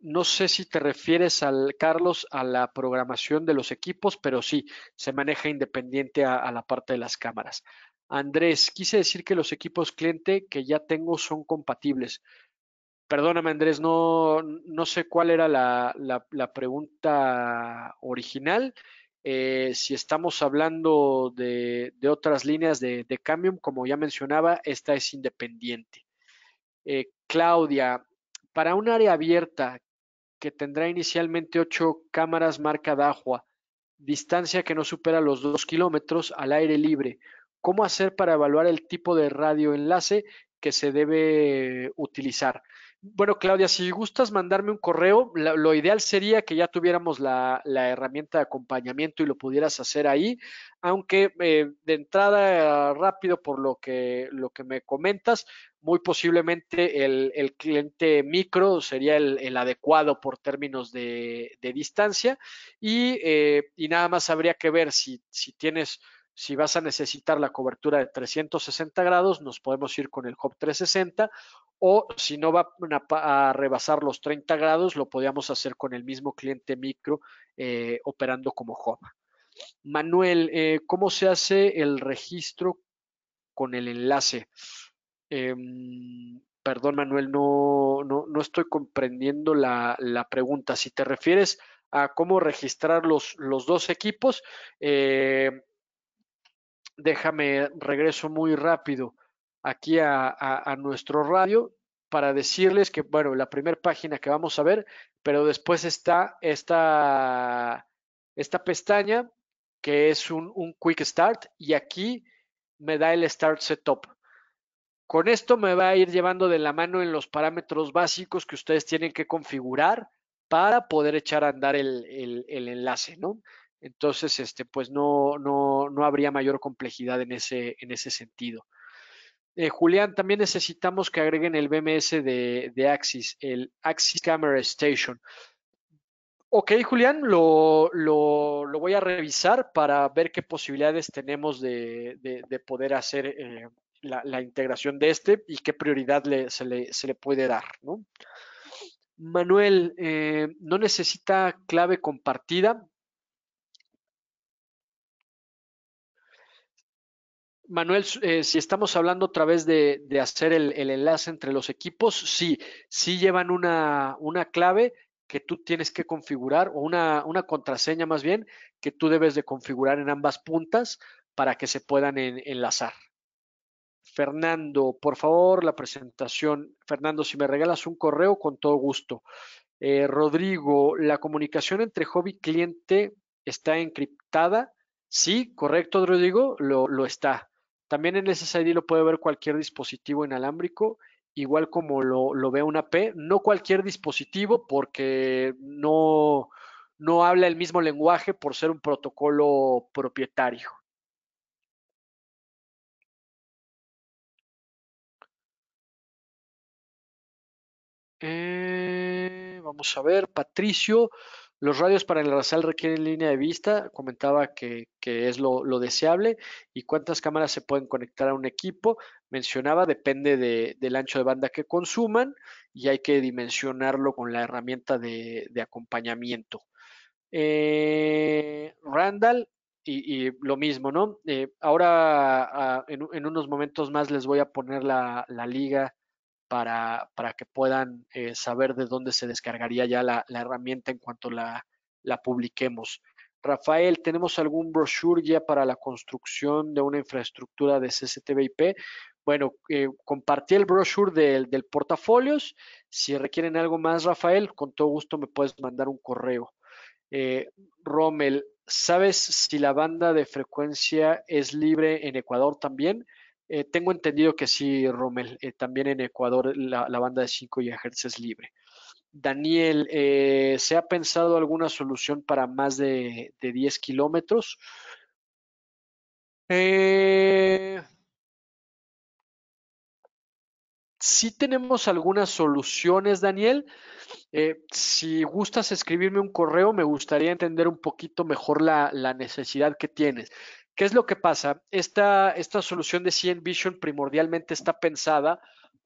no sé si te refieres, al Carlos, a la programación de los equipos, pero sí, se maneja independiente a, la parte de las cámaras. Andrés, quise decir que los equipos cliente que ya tengo son compatibles. Perdóname, Andrés, no, no sé cuál era la, la pregunta original. Eh, si estamos hablando de, otras líneas de, de, como ya mencionaba, esta es independiente. Eh, Claudia, para un área abierta que tendrá inicialmente ocho cámaras marca Dahua, distancia que no supera los dos kilómetros al aire libre, ¿cómo hacer para evaluar el tipo de radioenlace que se debe utilizar? Bueno, Claudia, si gustas mandarme un correo, lo, ideal sería que ya tuviéramos la, herramienta de acompañamiento y lo pudieras hacer ahí, aunque eh, de entrada rápido por lo que, lo que me comentas, muy posiblemente el, cliente micro sería el, adecuado por términos de, distancia eh, y, nada más habría que ver si, si tienes si vas a necesitar la cobertura de 360 grados, nos podemos ir con el Hop 360 o si no va a, rebasar los 30 grados, lo podíamos hacer con el mismo cliente micro eh, operando como job Manuel, eh, ¿cómo se hace el registro con el enlace? Em, perdón, Manuel, no, no, estoy comprendiendo la, pregunta. Si te refieres a cómo registrar los, los dos equipos, eh, déjame, regreso muy rápido aquí a, nuestro radio para decirles que, bueno, la primera página que vamos a ver, pero después está esta, esta pestaña que es un, Quick Start y aquí me da el Start Setup. Con esto me va a ir llevando de la mano en los parámetros básicos que ustedes tienen que configurar para poder echar a andar el, el, el enlace, ¿no? Entonces, este, pues no, no, no habría mayor complejidad en ese, en ese sentido. Eh, Julián, también necesitamos que agreguen el BMS de, Axis, el Axis Camera Station. Ok, Julián, lo, voy a revisar para ver qué posibilidades tenemos de, poder hacer eh, la, integración de este y qué prioridad se, le, puede dar. Manuel, eh, no necesita clave compartida. Manuel, eh, si estamos hablando otra vez de, hacer el, enlace entre los equipos, sí, sí llevan una, una clave que tú tienes que configurar o una, una, contraseña más bien que tú debes de configurar en ambas puntas para que se puedan enlazar. Fernando, por favor, la presentación. Fernando, si me regalas un correo, con todo gusto. Eh, Rodrigo, la comunicación entre hobby y cliente está encriptada. Sí, correcto, Rodrigo, lo, lo está. También en SSID lo puede ver cualquier dispositivo inalámbrico, igual como lo, ve una P, no cualquier dispositivo porque no, no habla el mismo lenguaje por ser un protocolo propietario. Eh, vamos a ver, Patricio, los radios para el rasal requieren línea de vista, comentaba que, es lo, deseable, y cuántas cámaras se pueden conectar a un equipo, mencionaba, depende del ancho de banda que consuman y hay que dimensionarlo con la herramienta de, acompañamiento. Eh, Randall, y, lo mismo, ¿no? Eh, ahora ah, en, unos momentos más les voy a poner la liga para, que puedan eh, saber de dónde se descargaría ya la, herramienta en cuanto la, la publiquemos. Rafael, ¿tenemos algún brochure ya para la construcción de una infraestructura de CCTVIP? Bueno, eh, compartí el brochure del, del, portafolios. Si requieren algo más, Rafael, con todo gusto me puedes mandar un correo. Eh, Rommel, ¿sabes si la banda de frecuencia es libre en Ecuador también? Eh, tengo entendido que sí, Rommel. Eh, también en Ecuador la, banda de 5 GHz es libre. Daniel, eh, ¿se ha pensado alguna solución para más de, de 10 kilómetros? sí tenemos algunas soluciones, Daniel. si gustas escribirme un correo, me gustaría entender un poquito mejor la, la necesidad que tienes. ¿Qué es lo que pasa? Esta, esta solución de CN Vision primordialmente está pensada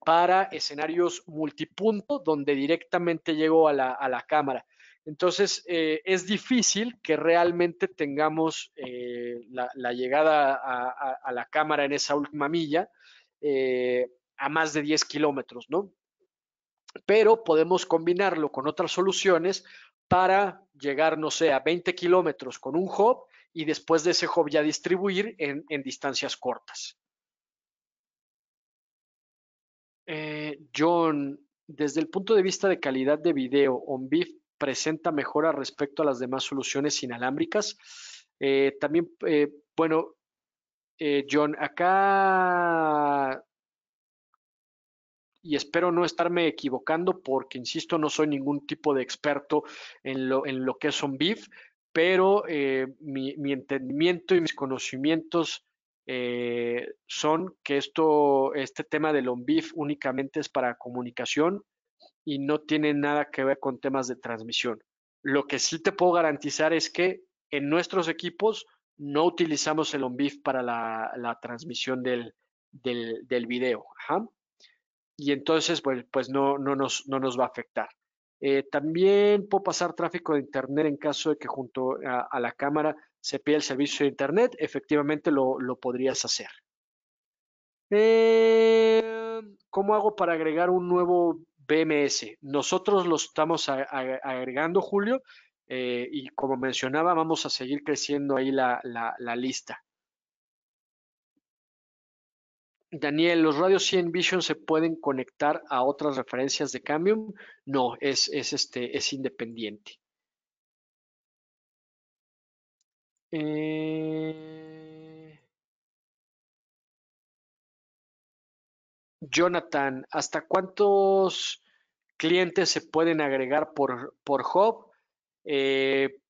para escenarios multipunto donde directamente llego a la, cámara. Entonces, eh, es difícil que realmente tengamos eh, la, llegada a, la cámara en esa última milla eh, a más de 10 kilómetros, ¿no? Pero podemos combinarlo con otras soluciones para llegar, no sé, a 20 kilómetros con un hub y después de ese job ya distribuir en, distancias cortas. Eh, John, desde el punto de vista de calidad de video, onviv presenta mejora respecto a las demás soluciones inalámbricas. Eh, también, eh, bueno, John, acá, y espero no estarme equivocando porque, insisto, no soy ningún tipo de experto en lo, en lo que es OnVIF pero eh, mi, entendimiento y mis conocimientos eh, son que esto, este tema del onvif únicamente es para comunicación y no tiene nada que ver con temas de transmisión. Lo que sí te puedo garantizar es que en nuestros equipos no utilizamos el onvif para la, transmisión del, video. Y entonces, pues, pues no nos va a afectar. Eh, también puedo pasar tráfico de Internet en caso de que junto a, la cámara se pida el servicio de Internet. Efectivamente lo, podrías hacer. Eh, ¿Cómo hago para agregar un nuevo BMS? Nosotros lo estamos agregando, Julio, eh, y como mencionaba, vamos a seguir creciendo ahí la lista. Daniel, ¿los radios 100 Vision se pueden conectar a otras referencias de Cambium? No, es, es, este, es independiente. Eh, Jonathan, ¿hasta cuántos clientes se pueden agregar por, por hub? Eh,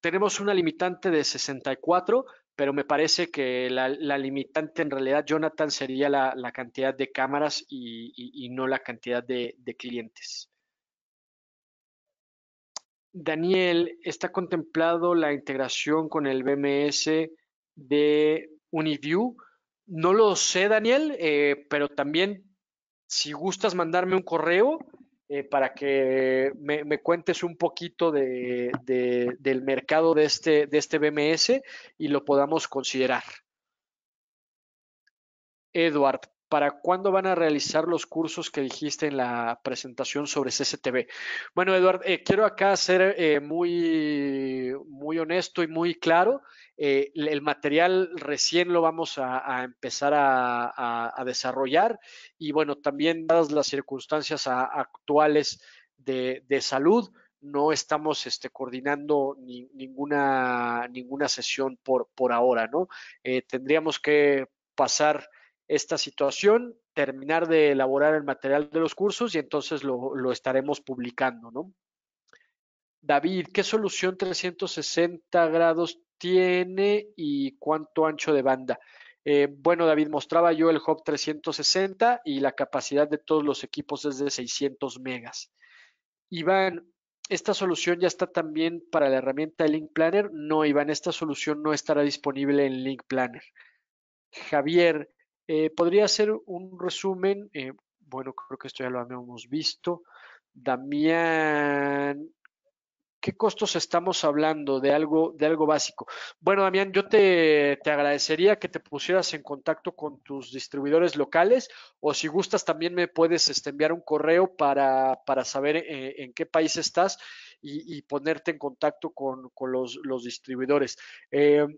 tenemos una limitante de 64, pero me parece que la, limitante en realidad, Jonathan, sería la, cantidad de cámaras y, no la cantidad de, clientes. Daniel, ¿está contemplado la integración con el BMS de Uniview? No lo sé, Daniel, eh, pero también si gustas mandarme un correo, eh, para que me, cuentes un poquito de, del mercado de este, de este BMS y lo podamos considerar. Edward, ¿para cuándo van a realizar los cursos que dijiste en la presentación sobre CCTV? Bueno, Edward, eh, quiero acá ser eh, muy, muy honesto y muy claro. Eh, el material recién lo vamos a, empezar a, desarrollar y bueno, también dadas las circunstancias actuales de, salud, no estamos este, coordinando ninguna, ninguna sesión por, por ahora, ¿no? Eh, tendríamos que pasar esta situación, terminar de elaborar el material de los cursos y entonces lo, lo estaremos publicando, ¿no? David, ¿qué solución 360 grados tiene y cuánto ancho de banda. Eh, bueno, David, mostraba yo el Hub 360 y la capacidad de todos los equipos es de 600 megas. Iván, esta solución ya está también para la herramienta de Link Planner. No, Iván, esta solución no estará disponible en Link Planner. Javier, eh, ¿podría hacer un resumen? Eh, bueno, creo que esto ya lo habíamos visto. Damián ¿Qué costos estamos hablando de algo, de algo básico? Bueno, Damián, yo te, agradecería que te pusieras en contacto con tus distribuidores locales o si gustas también me puedes este, enviar un correo para, para saber eh, en qué país estás y, ponerte en contacto con, los, distribuidores. Em,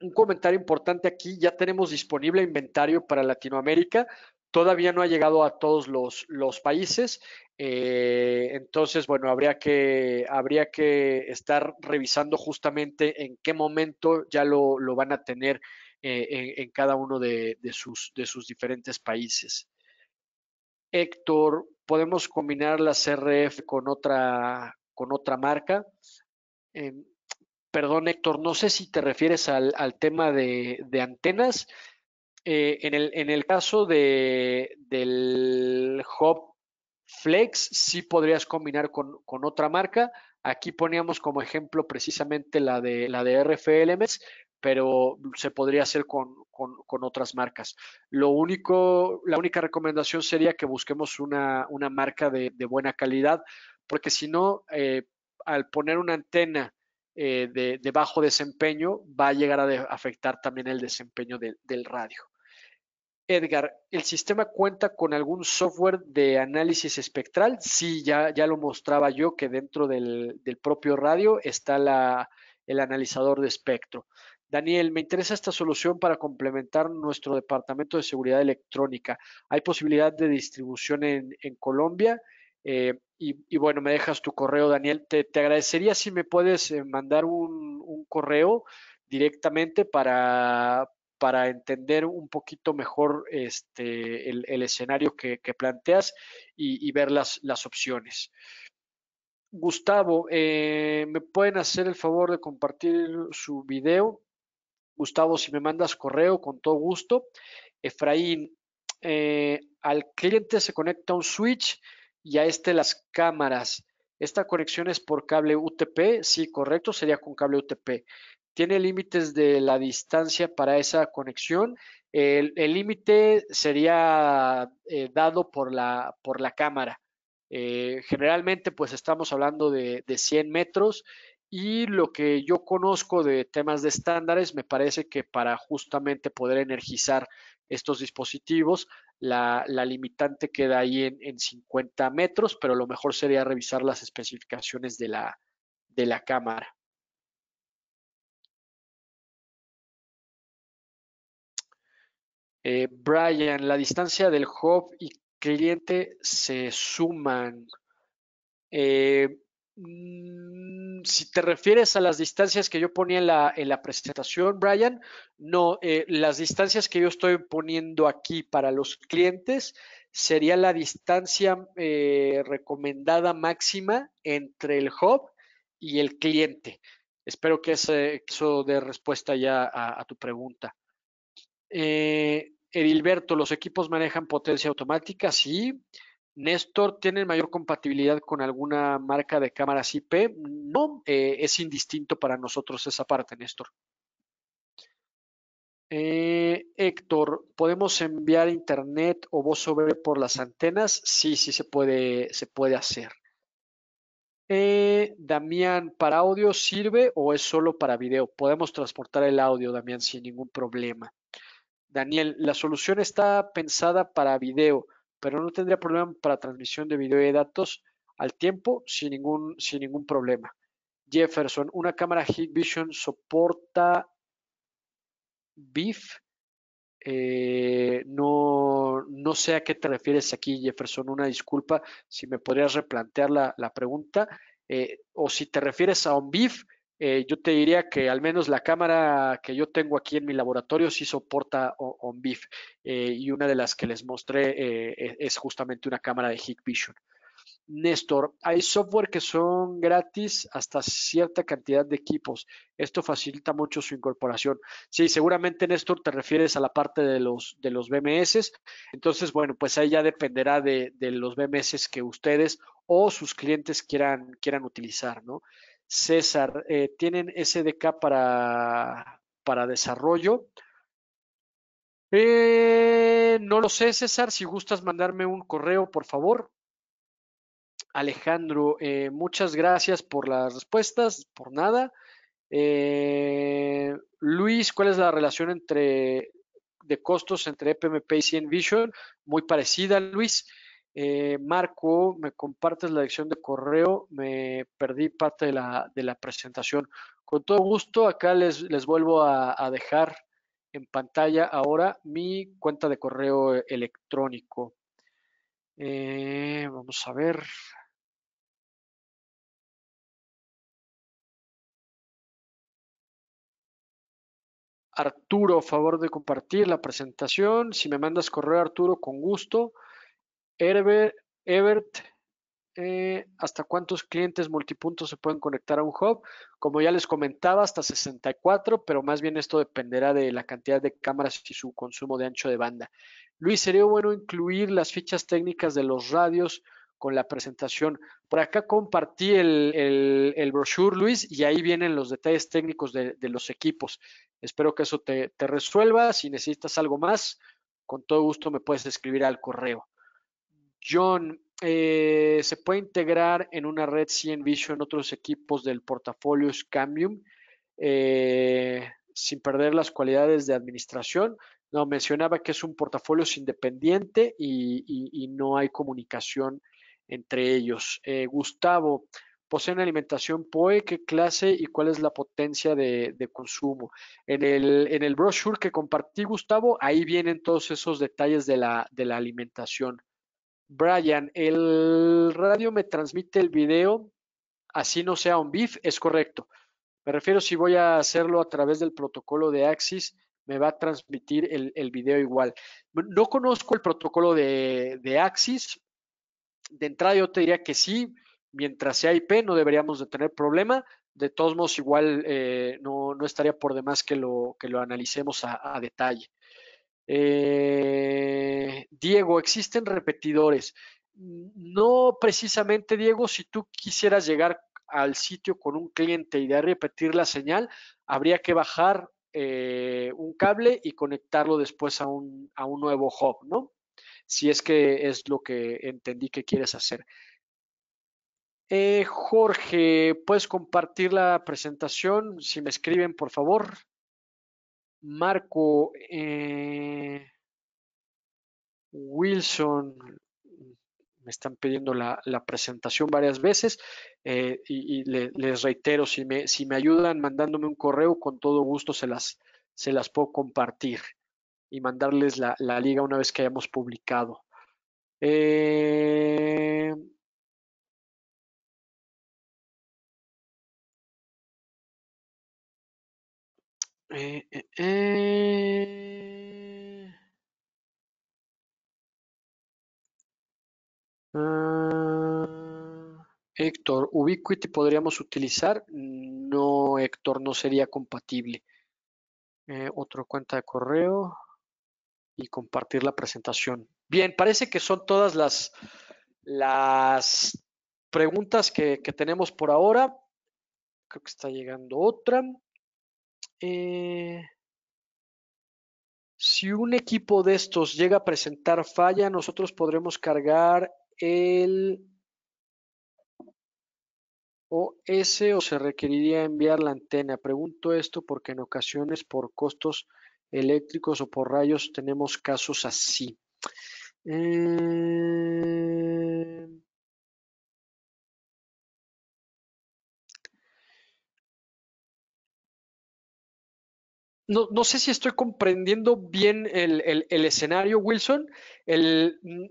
un comentario importante aquí, ya tenemos disponible inventario para Latinoamérica, Todavía no ha llegado a todos los, países, eh, entonces, bueno, habría que, habría que estar revisando justamente en qué momento ya lo, lo van a tener eh, en, cada uno de, sus, de sus diferentes países. Héctor, ¿podemos combinar la CRF con otra, con otra marca? Em, perdón, Héctor, no sé si te refieres al, al tema de, de antenas. Eh, en, el, caso de, del Hop Flex, sí podrías combinar con, otra marca. Aquí poníamos como ejemplo precisamente la de, la RFLMS, pero se podría hacer con, otras marcas. Lo único, la única recomendación sería que busquemos una, marca de, buena calidad, porque si no, eh, al poner una antena eh, de, bajo desempeño, va a llegar a afectar también el desempeño del radio. Edgar, ¿el sistema cuenta con algún software de análisis espectral? Sí, ya, ya lo mostraba yo que dentro del, propio radio está el analizador de espectro. Daniel, me interesa esta solución para complementar nuestro departamento de seguridad electrónica. ¿Hay posibilidad de distribución en, en Colombia? Eh, y, bueno, me dejas tu correo, Daniel. Te, agradecería si me puedes eh, mandar un correo directamente para, para entender un poquito mejor este, el, escenario que, planteas y, ver las, opciones. Gustavo, eh, ¿me pueden hacer el favor de compartir su video? Gustavo, si me mandas correo, con todo gusto. Efraín, eh, al cliente se conecta un switch y a este las cámaras. Esta conexión es por cable UTP, sí, correcto, sería con cable UTP tiene límites de la distancia para esa conexión. El límite sería eh, dado por la, por la cámara. Eh, generalmente, pues estamos hablando de, de 100 metros y lo que yo conozco de temas de estándares, me parece que para justamente poder energizar estos dispositivos, la, limitante queda ahí en, en, 50 metros, pero lo mejor sería revisar las especificaciones de la, de la cámara. Eh, Brian, la distancia del hub y cliente se suman. Eh, mm, si te refieres a las distancias que yo ponía en la, presentación, Brian, no, eh, las distancias que yo estoy poniendo aquí para los clientes sería la distancia recomendada máxima entre el hub y el cliente. Espero que eso, dé respuesta ya a tu pregunta. Eh, Edilberto, ¿los equipos manejan potencia automática? Sí. Néstor, ¿tienen mayor compatibilidad con alguna marca de cámaras IP? No, eh, es indistinto para nosotros esa parte, Néstor. Eh, Héctor, ¿podemos enviar internet o voz sobre por las antenas? Sí, sí se puede, se puede hacer. Eh, Damián, ¿para audio sirve o es solo para video? Podemos transportar el audio, Damián, sin ningún problema. Daniel, la solución está pensada para video, pero no tendría problema para transmisión de video y datos al tiempo sin ningún, sin ningún problema. Jefferson, una cámara Hit Vision soporta BIF. Eh, no, no sé a qué te refieres aquí, Jefferson. Una disculpa si me podrías replantear la, pregunta. Eh, o si te refieres a un BIF, eh, yo te diría que al menos la cámara que yo tengo aquí en mi laboratorio sí soporta on eh, y una de las que les mostré eh, e, es justamente una cámara de Hikvision. Néstor, hay software que son gratis hasta cierta cantidad de equipos. Esto facilita mucho su incorporación. Sí, seguramente Néstor te refieres a la parte de los, de los BMS. Entonces, bueno, pues ahí ya dependerá de, de los BMS que ustedes o sus clientes quieran, quieran utilizar, ¿no? César, eh, ¿tienen SDK para, para desarrollo? Eh, no lo sé, César. Si gustas mandarme un correo, por favor. Alejandro, eh, muchas gracias por las respuestas, por nada. Luis, ¿cuál es la relación entre de costos entre EPMP y CNVision? Vision? Muy parecida, Luis. Eh, Marco, me compartes la dirección de correo, me perdí parte de la, de la presentación. Con todo gusto, acá les, les vuelvo a, dejar en pantalla ahora mi cuenta de correo electrónico. Eh, vamos a ver. Arturo, favor de compartir la presentación. Si me mandas correo, Arturo, con gusto. Herbert, eh, ¿hasta cuántos clientes multipuntos se pueden conectar a un hub? Como ya les comentaba, hasta 64, pero más bien esto dependerá de la cantidad de cámaras y su consumo de ancho de banda. Luis, sería bueno incluir las fichas técnicas de los radios con la presentación. Por acá compartí el, el, brochure, Luis, y ahí vienen los detalles técnicos de, los equipos. Espero que eso te resuelva. Si necesitas algo más, con todo gusto me puedes escribir al correo. John, eh, ¿se puede integrar en una red en otros equipos del portafolio Scambium eh, sin perder las cualidades de administración? No, mencionaba que es un portafolio independiente y, no hay comunicación entre ellos. Eh, Gustavo, ¿poseen alimentación POE? ¿Qué clase y cuál es la potencia de, consumo? En el, brochure que compartí, Gustavo, ahí vienen todos esos detalles de la alimentación. Brian, el radio me transmite el video, así no sea un BIF, es correcto. Me refiero si voy a hacerlo a través del protocolo de Axis, me va a transmitir el, video igual. No conozco el protocolo de, Axis. De entrada yo te diría que sí, mientras sea IP no deberíamos de tener problema. De todos modos, igual eh, no, no, estaría por demás que lo, que lo analicemos a detalle. Eh, Diego, existen repetidores. No precisamente, Diego, si tú quisieras llegar al sitio con un cliente y de repetir la señal, habría que bajar eh, un cable y conectarlo después a un, a un nuevo hub, ¿no? Si es que es lo que entendí que quieres hacer. Eh, Jorge, ¿puedes compartir la presentación? Si me escriben, por favor. Marco eh, Wilson, me están pidiendo la, presentación varias veces eh, y, les reitero, si me, ayudan mandándome un correo, con todo gusto se las, se las puedo compartir y mandarles la, liga una vez que hayamos publicado. Eh, Eh, eh, eh. Ah, Héctor, Ubiquity podríamos utilizar. No, Héctor, no sería compatible. otro cuenta de correo y compartir la presentación. Bien, parece que son todas las, las preguntas que, que tenemos por ahora. Creo que está llegando otra. Eh, si un equipo de estos llega a presentar falla, nosotros podremos cargar el OS o se requeriría enviar la antena. Pregunto esto porque en ocasiones por costos eléctricos o por rayos tenemos casos así. Eh, no, no, sé si estoy comprendiendo bien el, el, escenario, Wilson. El, mm,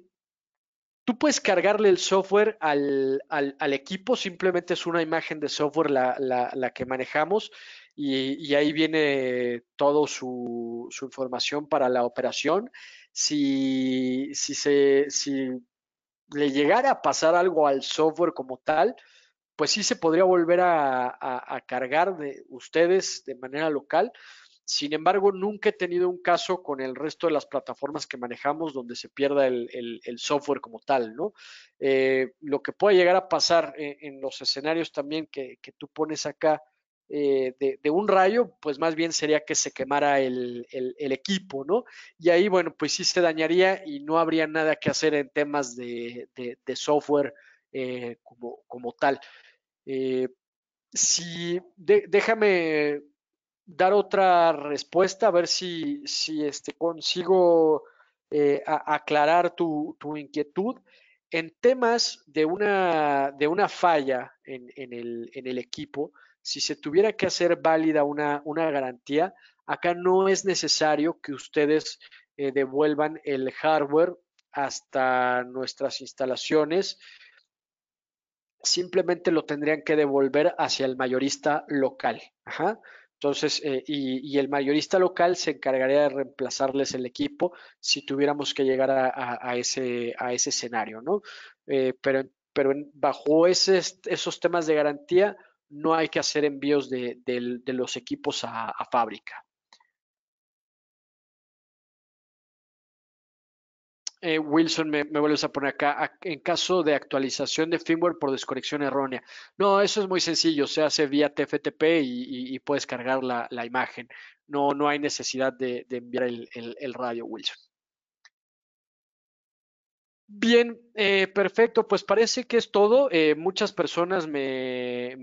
tú puedes cargarle el software al, al, equipo, simplemente es una imagen de software la, la, que manejamos y, y, ahí viene toda su, su, información para la operación. Si, si, se, si le llegara a pasar algo al software como tal, pues sí se podría volver a, a cargar de ustedes de manera local. Sin embargo, nunca he tenido un caso con el resto de las plataformas que manejamos donde se pierda el, software como tal, ¿no? Eh, lo que puede llegar a pasar e, en, los escenarios también que, tú pones acá eh, de, un rayo, pues más bien sería que se quemara el, equipo, ¿no? Y ahí, bueno, pues sí se dañaría y no habría nada que hacer en temas de, software eh, como, como, tal. si, déjame dar otra respuesta, a ver si, este, consigo eh, aclarar tu, inquietud. En temas de una, falla en, el, equipo, si se tuviera que hacer válida una, garantía, acá no es necesario que ustedes eh, devuelvan el hardware hasta nuestras instalaciones. Simplemente lo tendrían que devolver hacia el mayorista local. Ajá. Entonces, eh, y, el mayorista local se encargaría de reemplazarles el equipo si tuviéramos que llegar a, ese, escenario, ¿no? Eh, pero pero bajo esos temas de garantía no hay que hacer envíos de, los equipos a fábrica. Eh, Wilson, me, vuelves a poner acá, en caso de actualización de firmware por desconexión errónea. No, eso es muy sencillo, se hace vía TFTP y, puedes cargar la, imagen. No, no hay necesidad de, enviar el radio, Wilson. Bien, eh, perfecto. Pues parece que es todo. Eh, muchas personas me,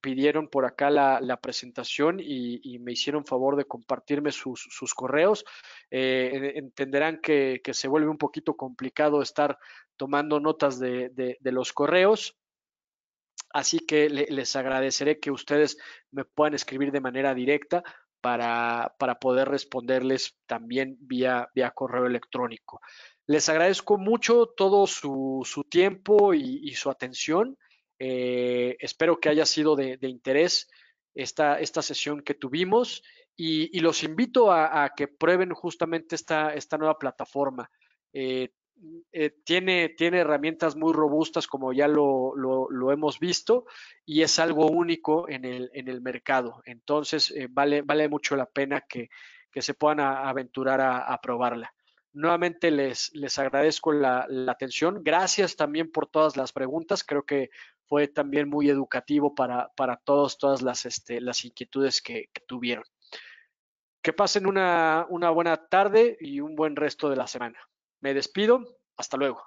pidieron por acá la, presentación y, me hicieron favor de compartirme sus, correos. Eh, entenderán que, se vuelve un poquito complicado estar tomando notas de, los correos. Así que les agradeceré que ustedes me puedan escribir de manera directa para, poder responderles también vía correo electrónico. Les agradezco mucho todo su, su tiempo y, su atención. Eh, espero que haya sido de, interés esta, esta, sesión que tuvimos y, los invito a, que prueben justamente esta, esta nueva plataforma. Eh, eh, tiene, tiene herramientas muy robustas como ya lo, hemos visto y es algo único en el, en el mercado. Entonces vale, vale mucho la pena que, se puedan aventurar a probarla. Nuevamente les, les agradezco la, atención. Gracias también por todas las preguntas. Creo que fue también muy educativo para, para todos, todas las, este, las inquietudes que, que, tuvieron. Que pasen una, una buena tarde y un buen resto de la semana. Me despido. Hasta luego.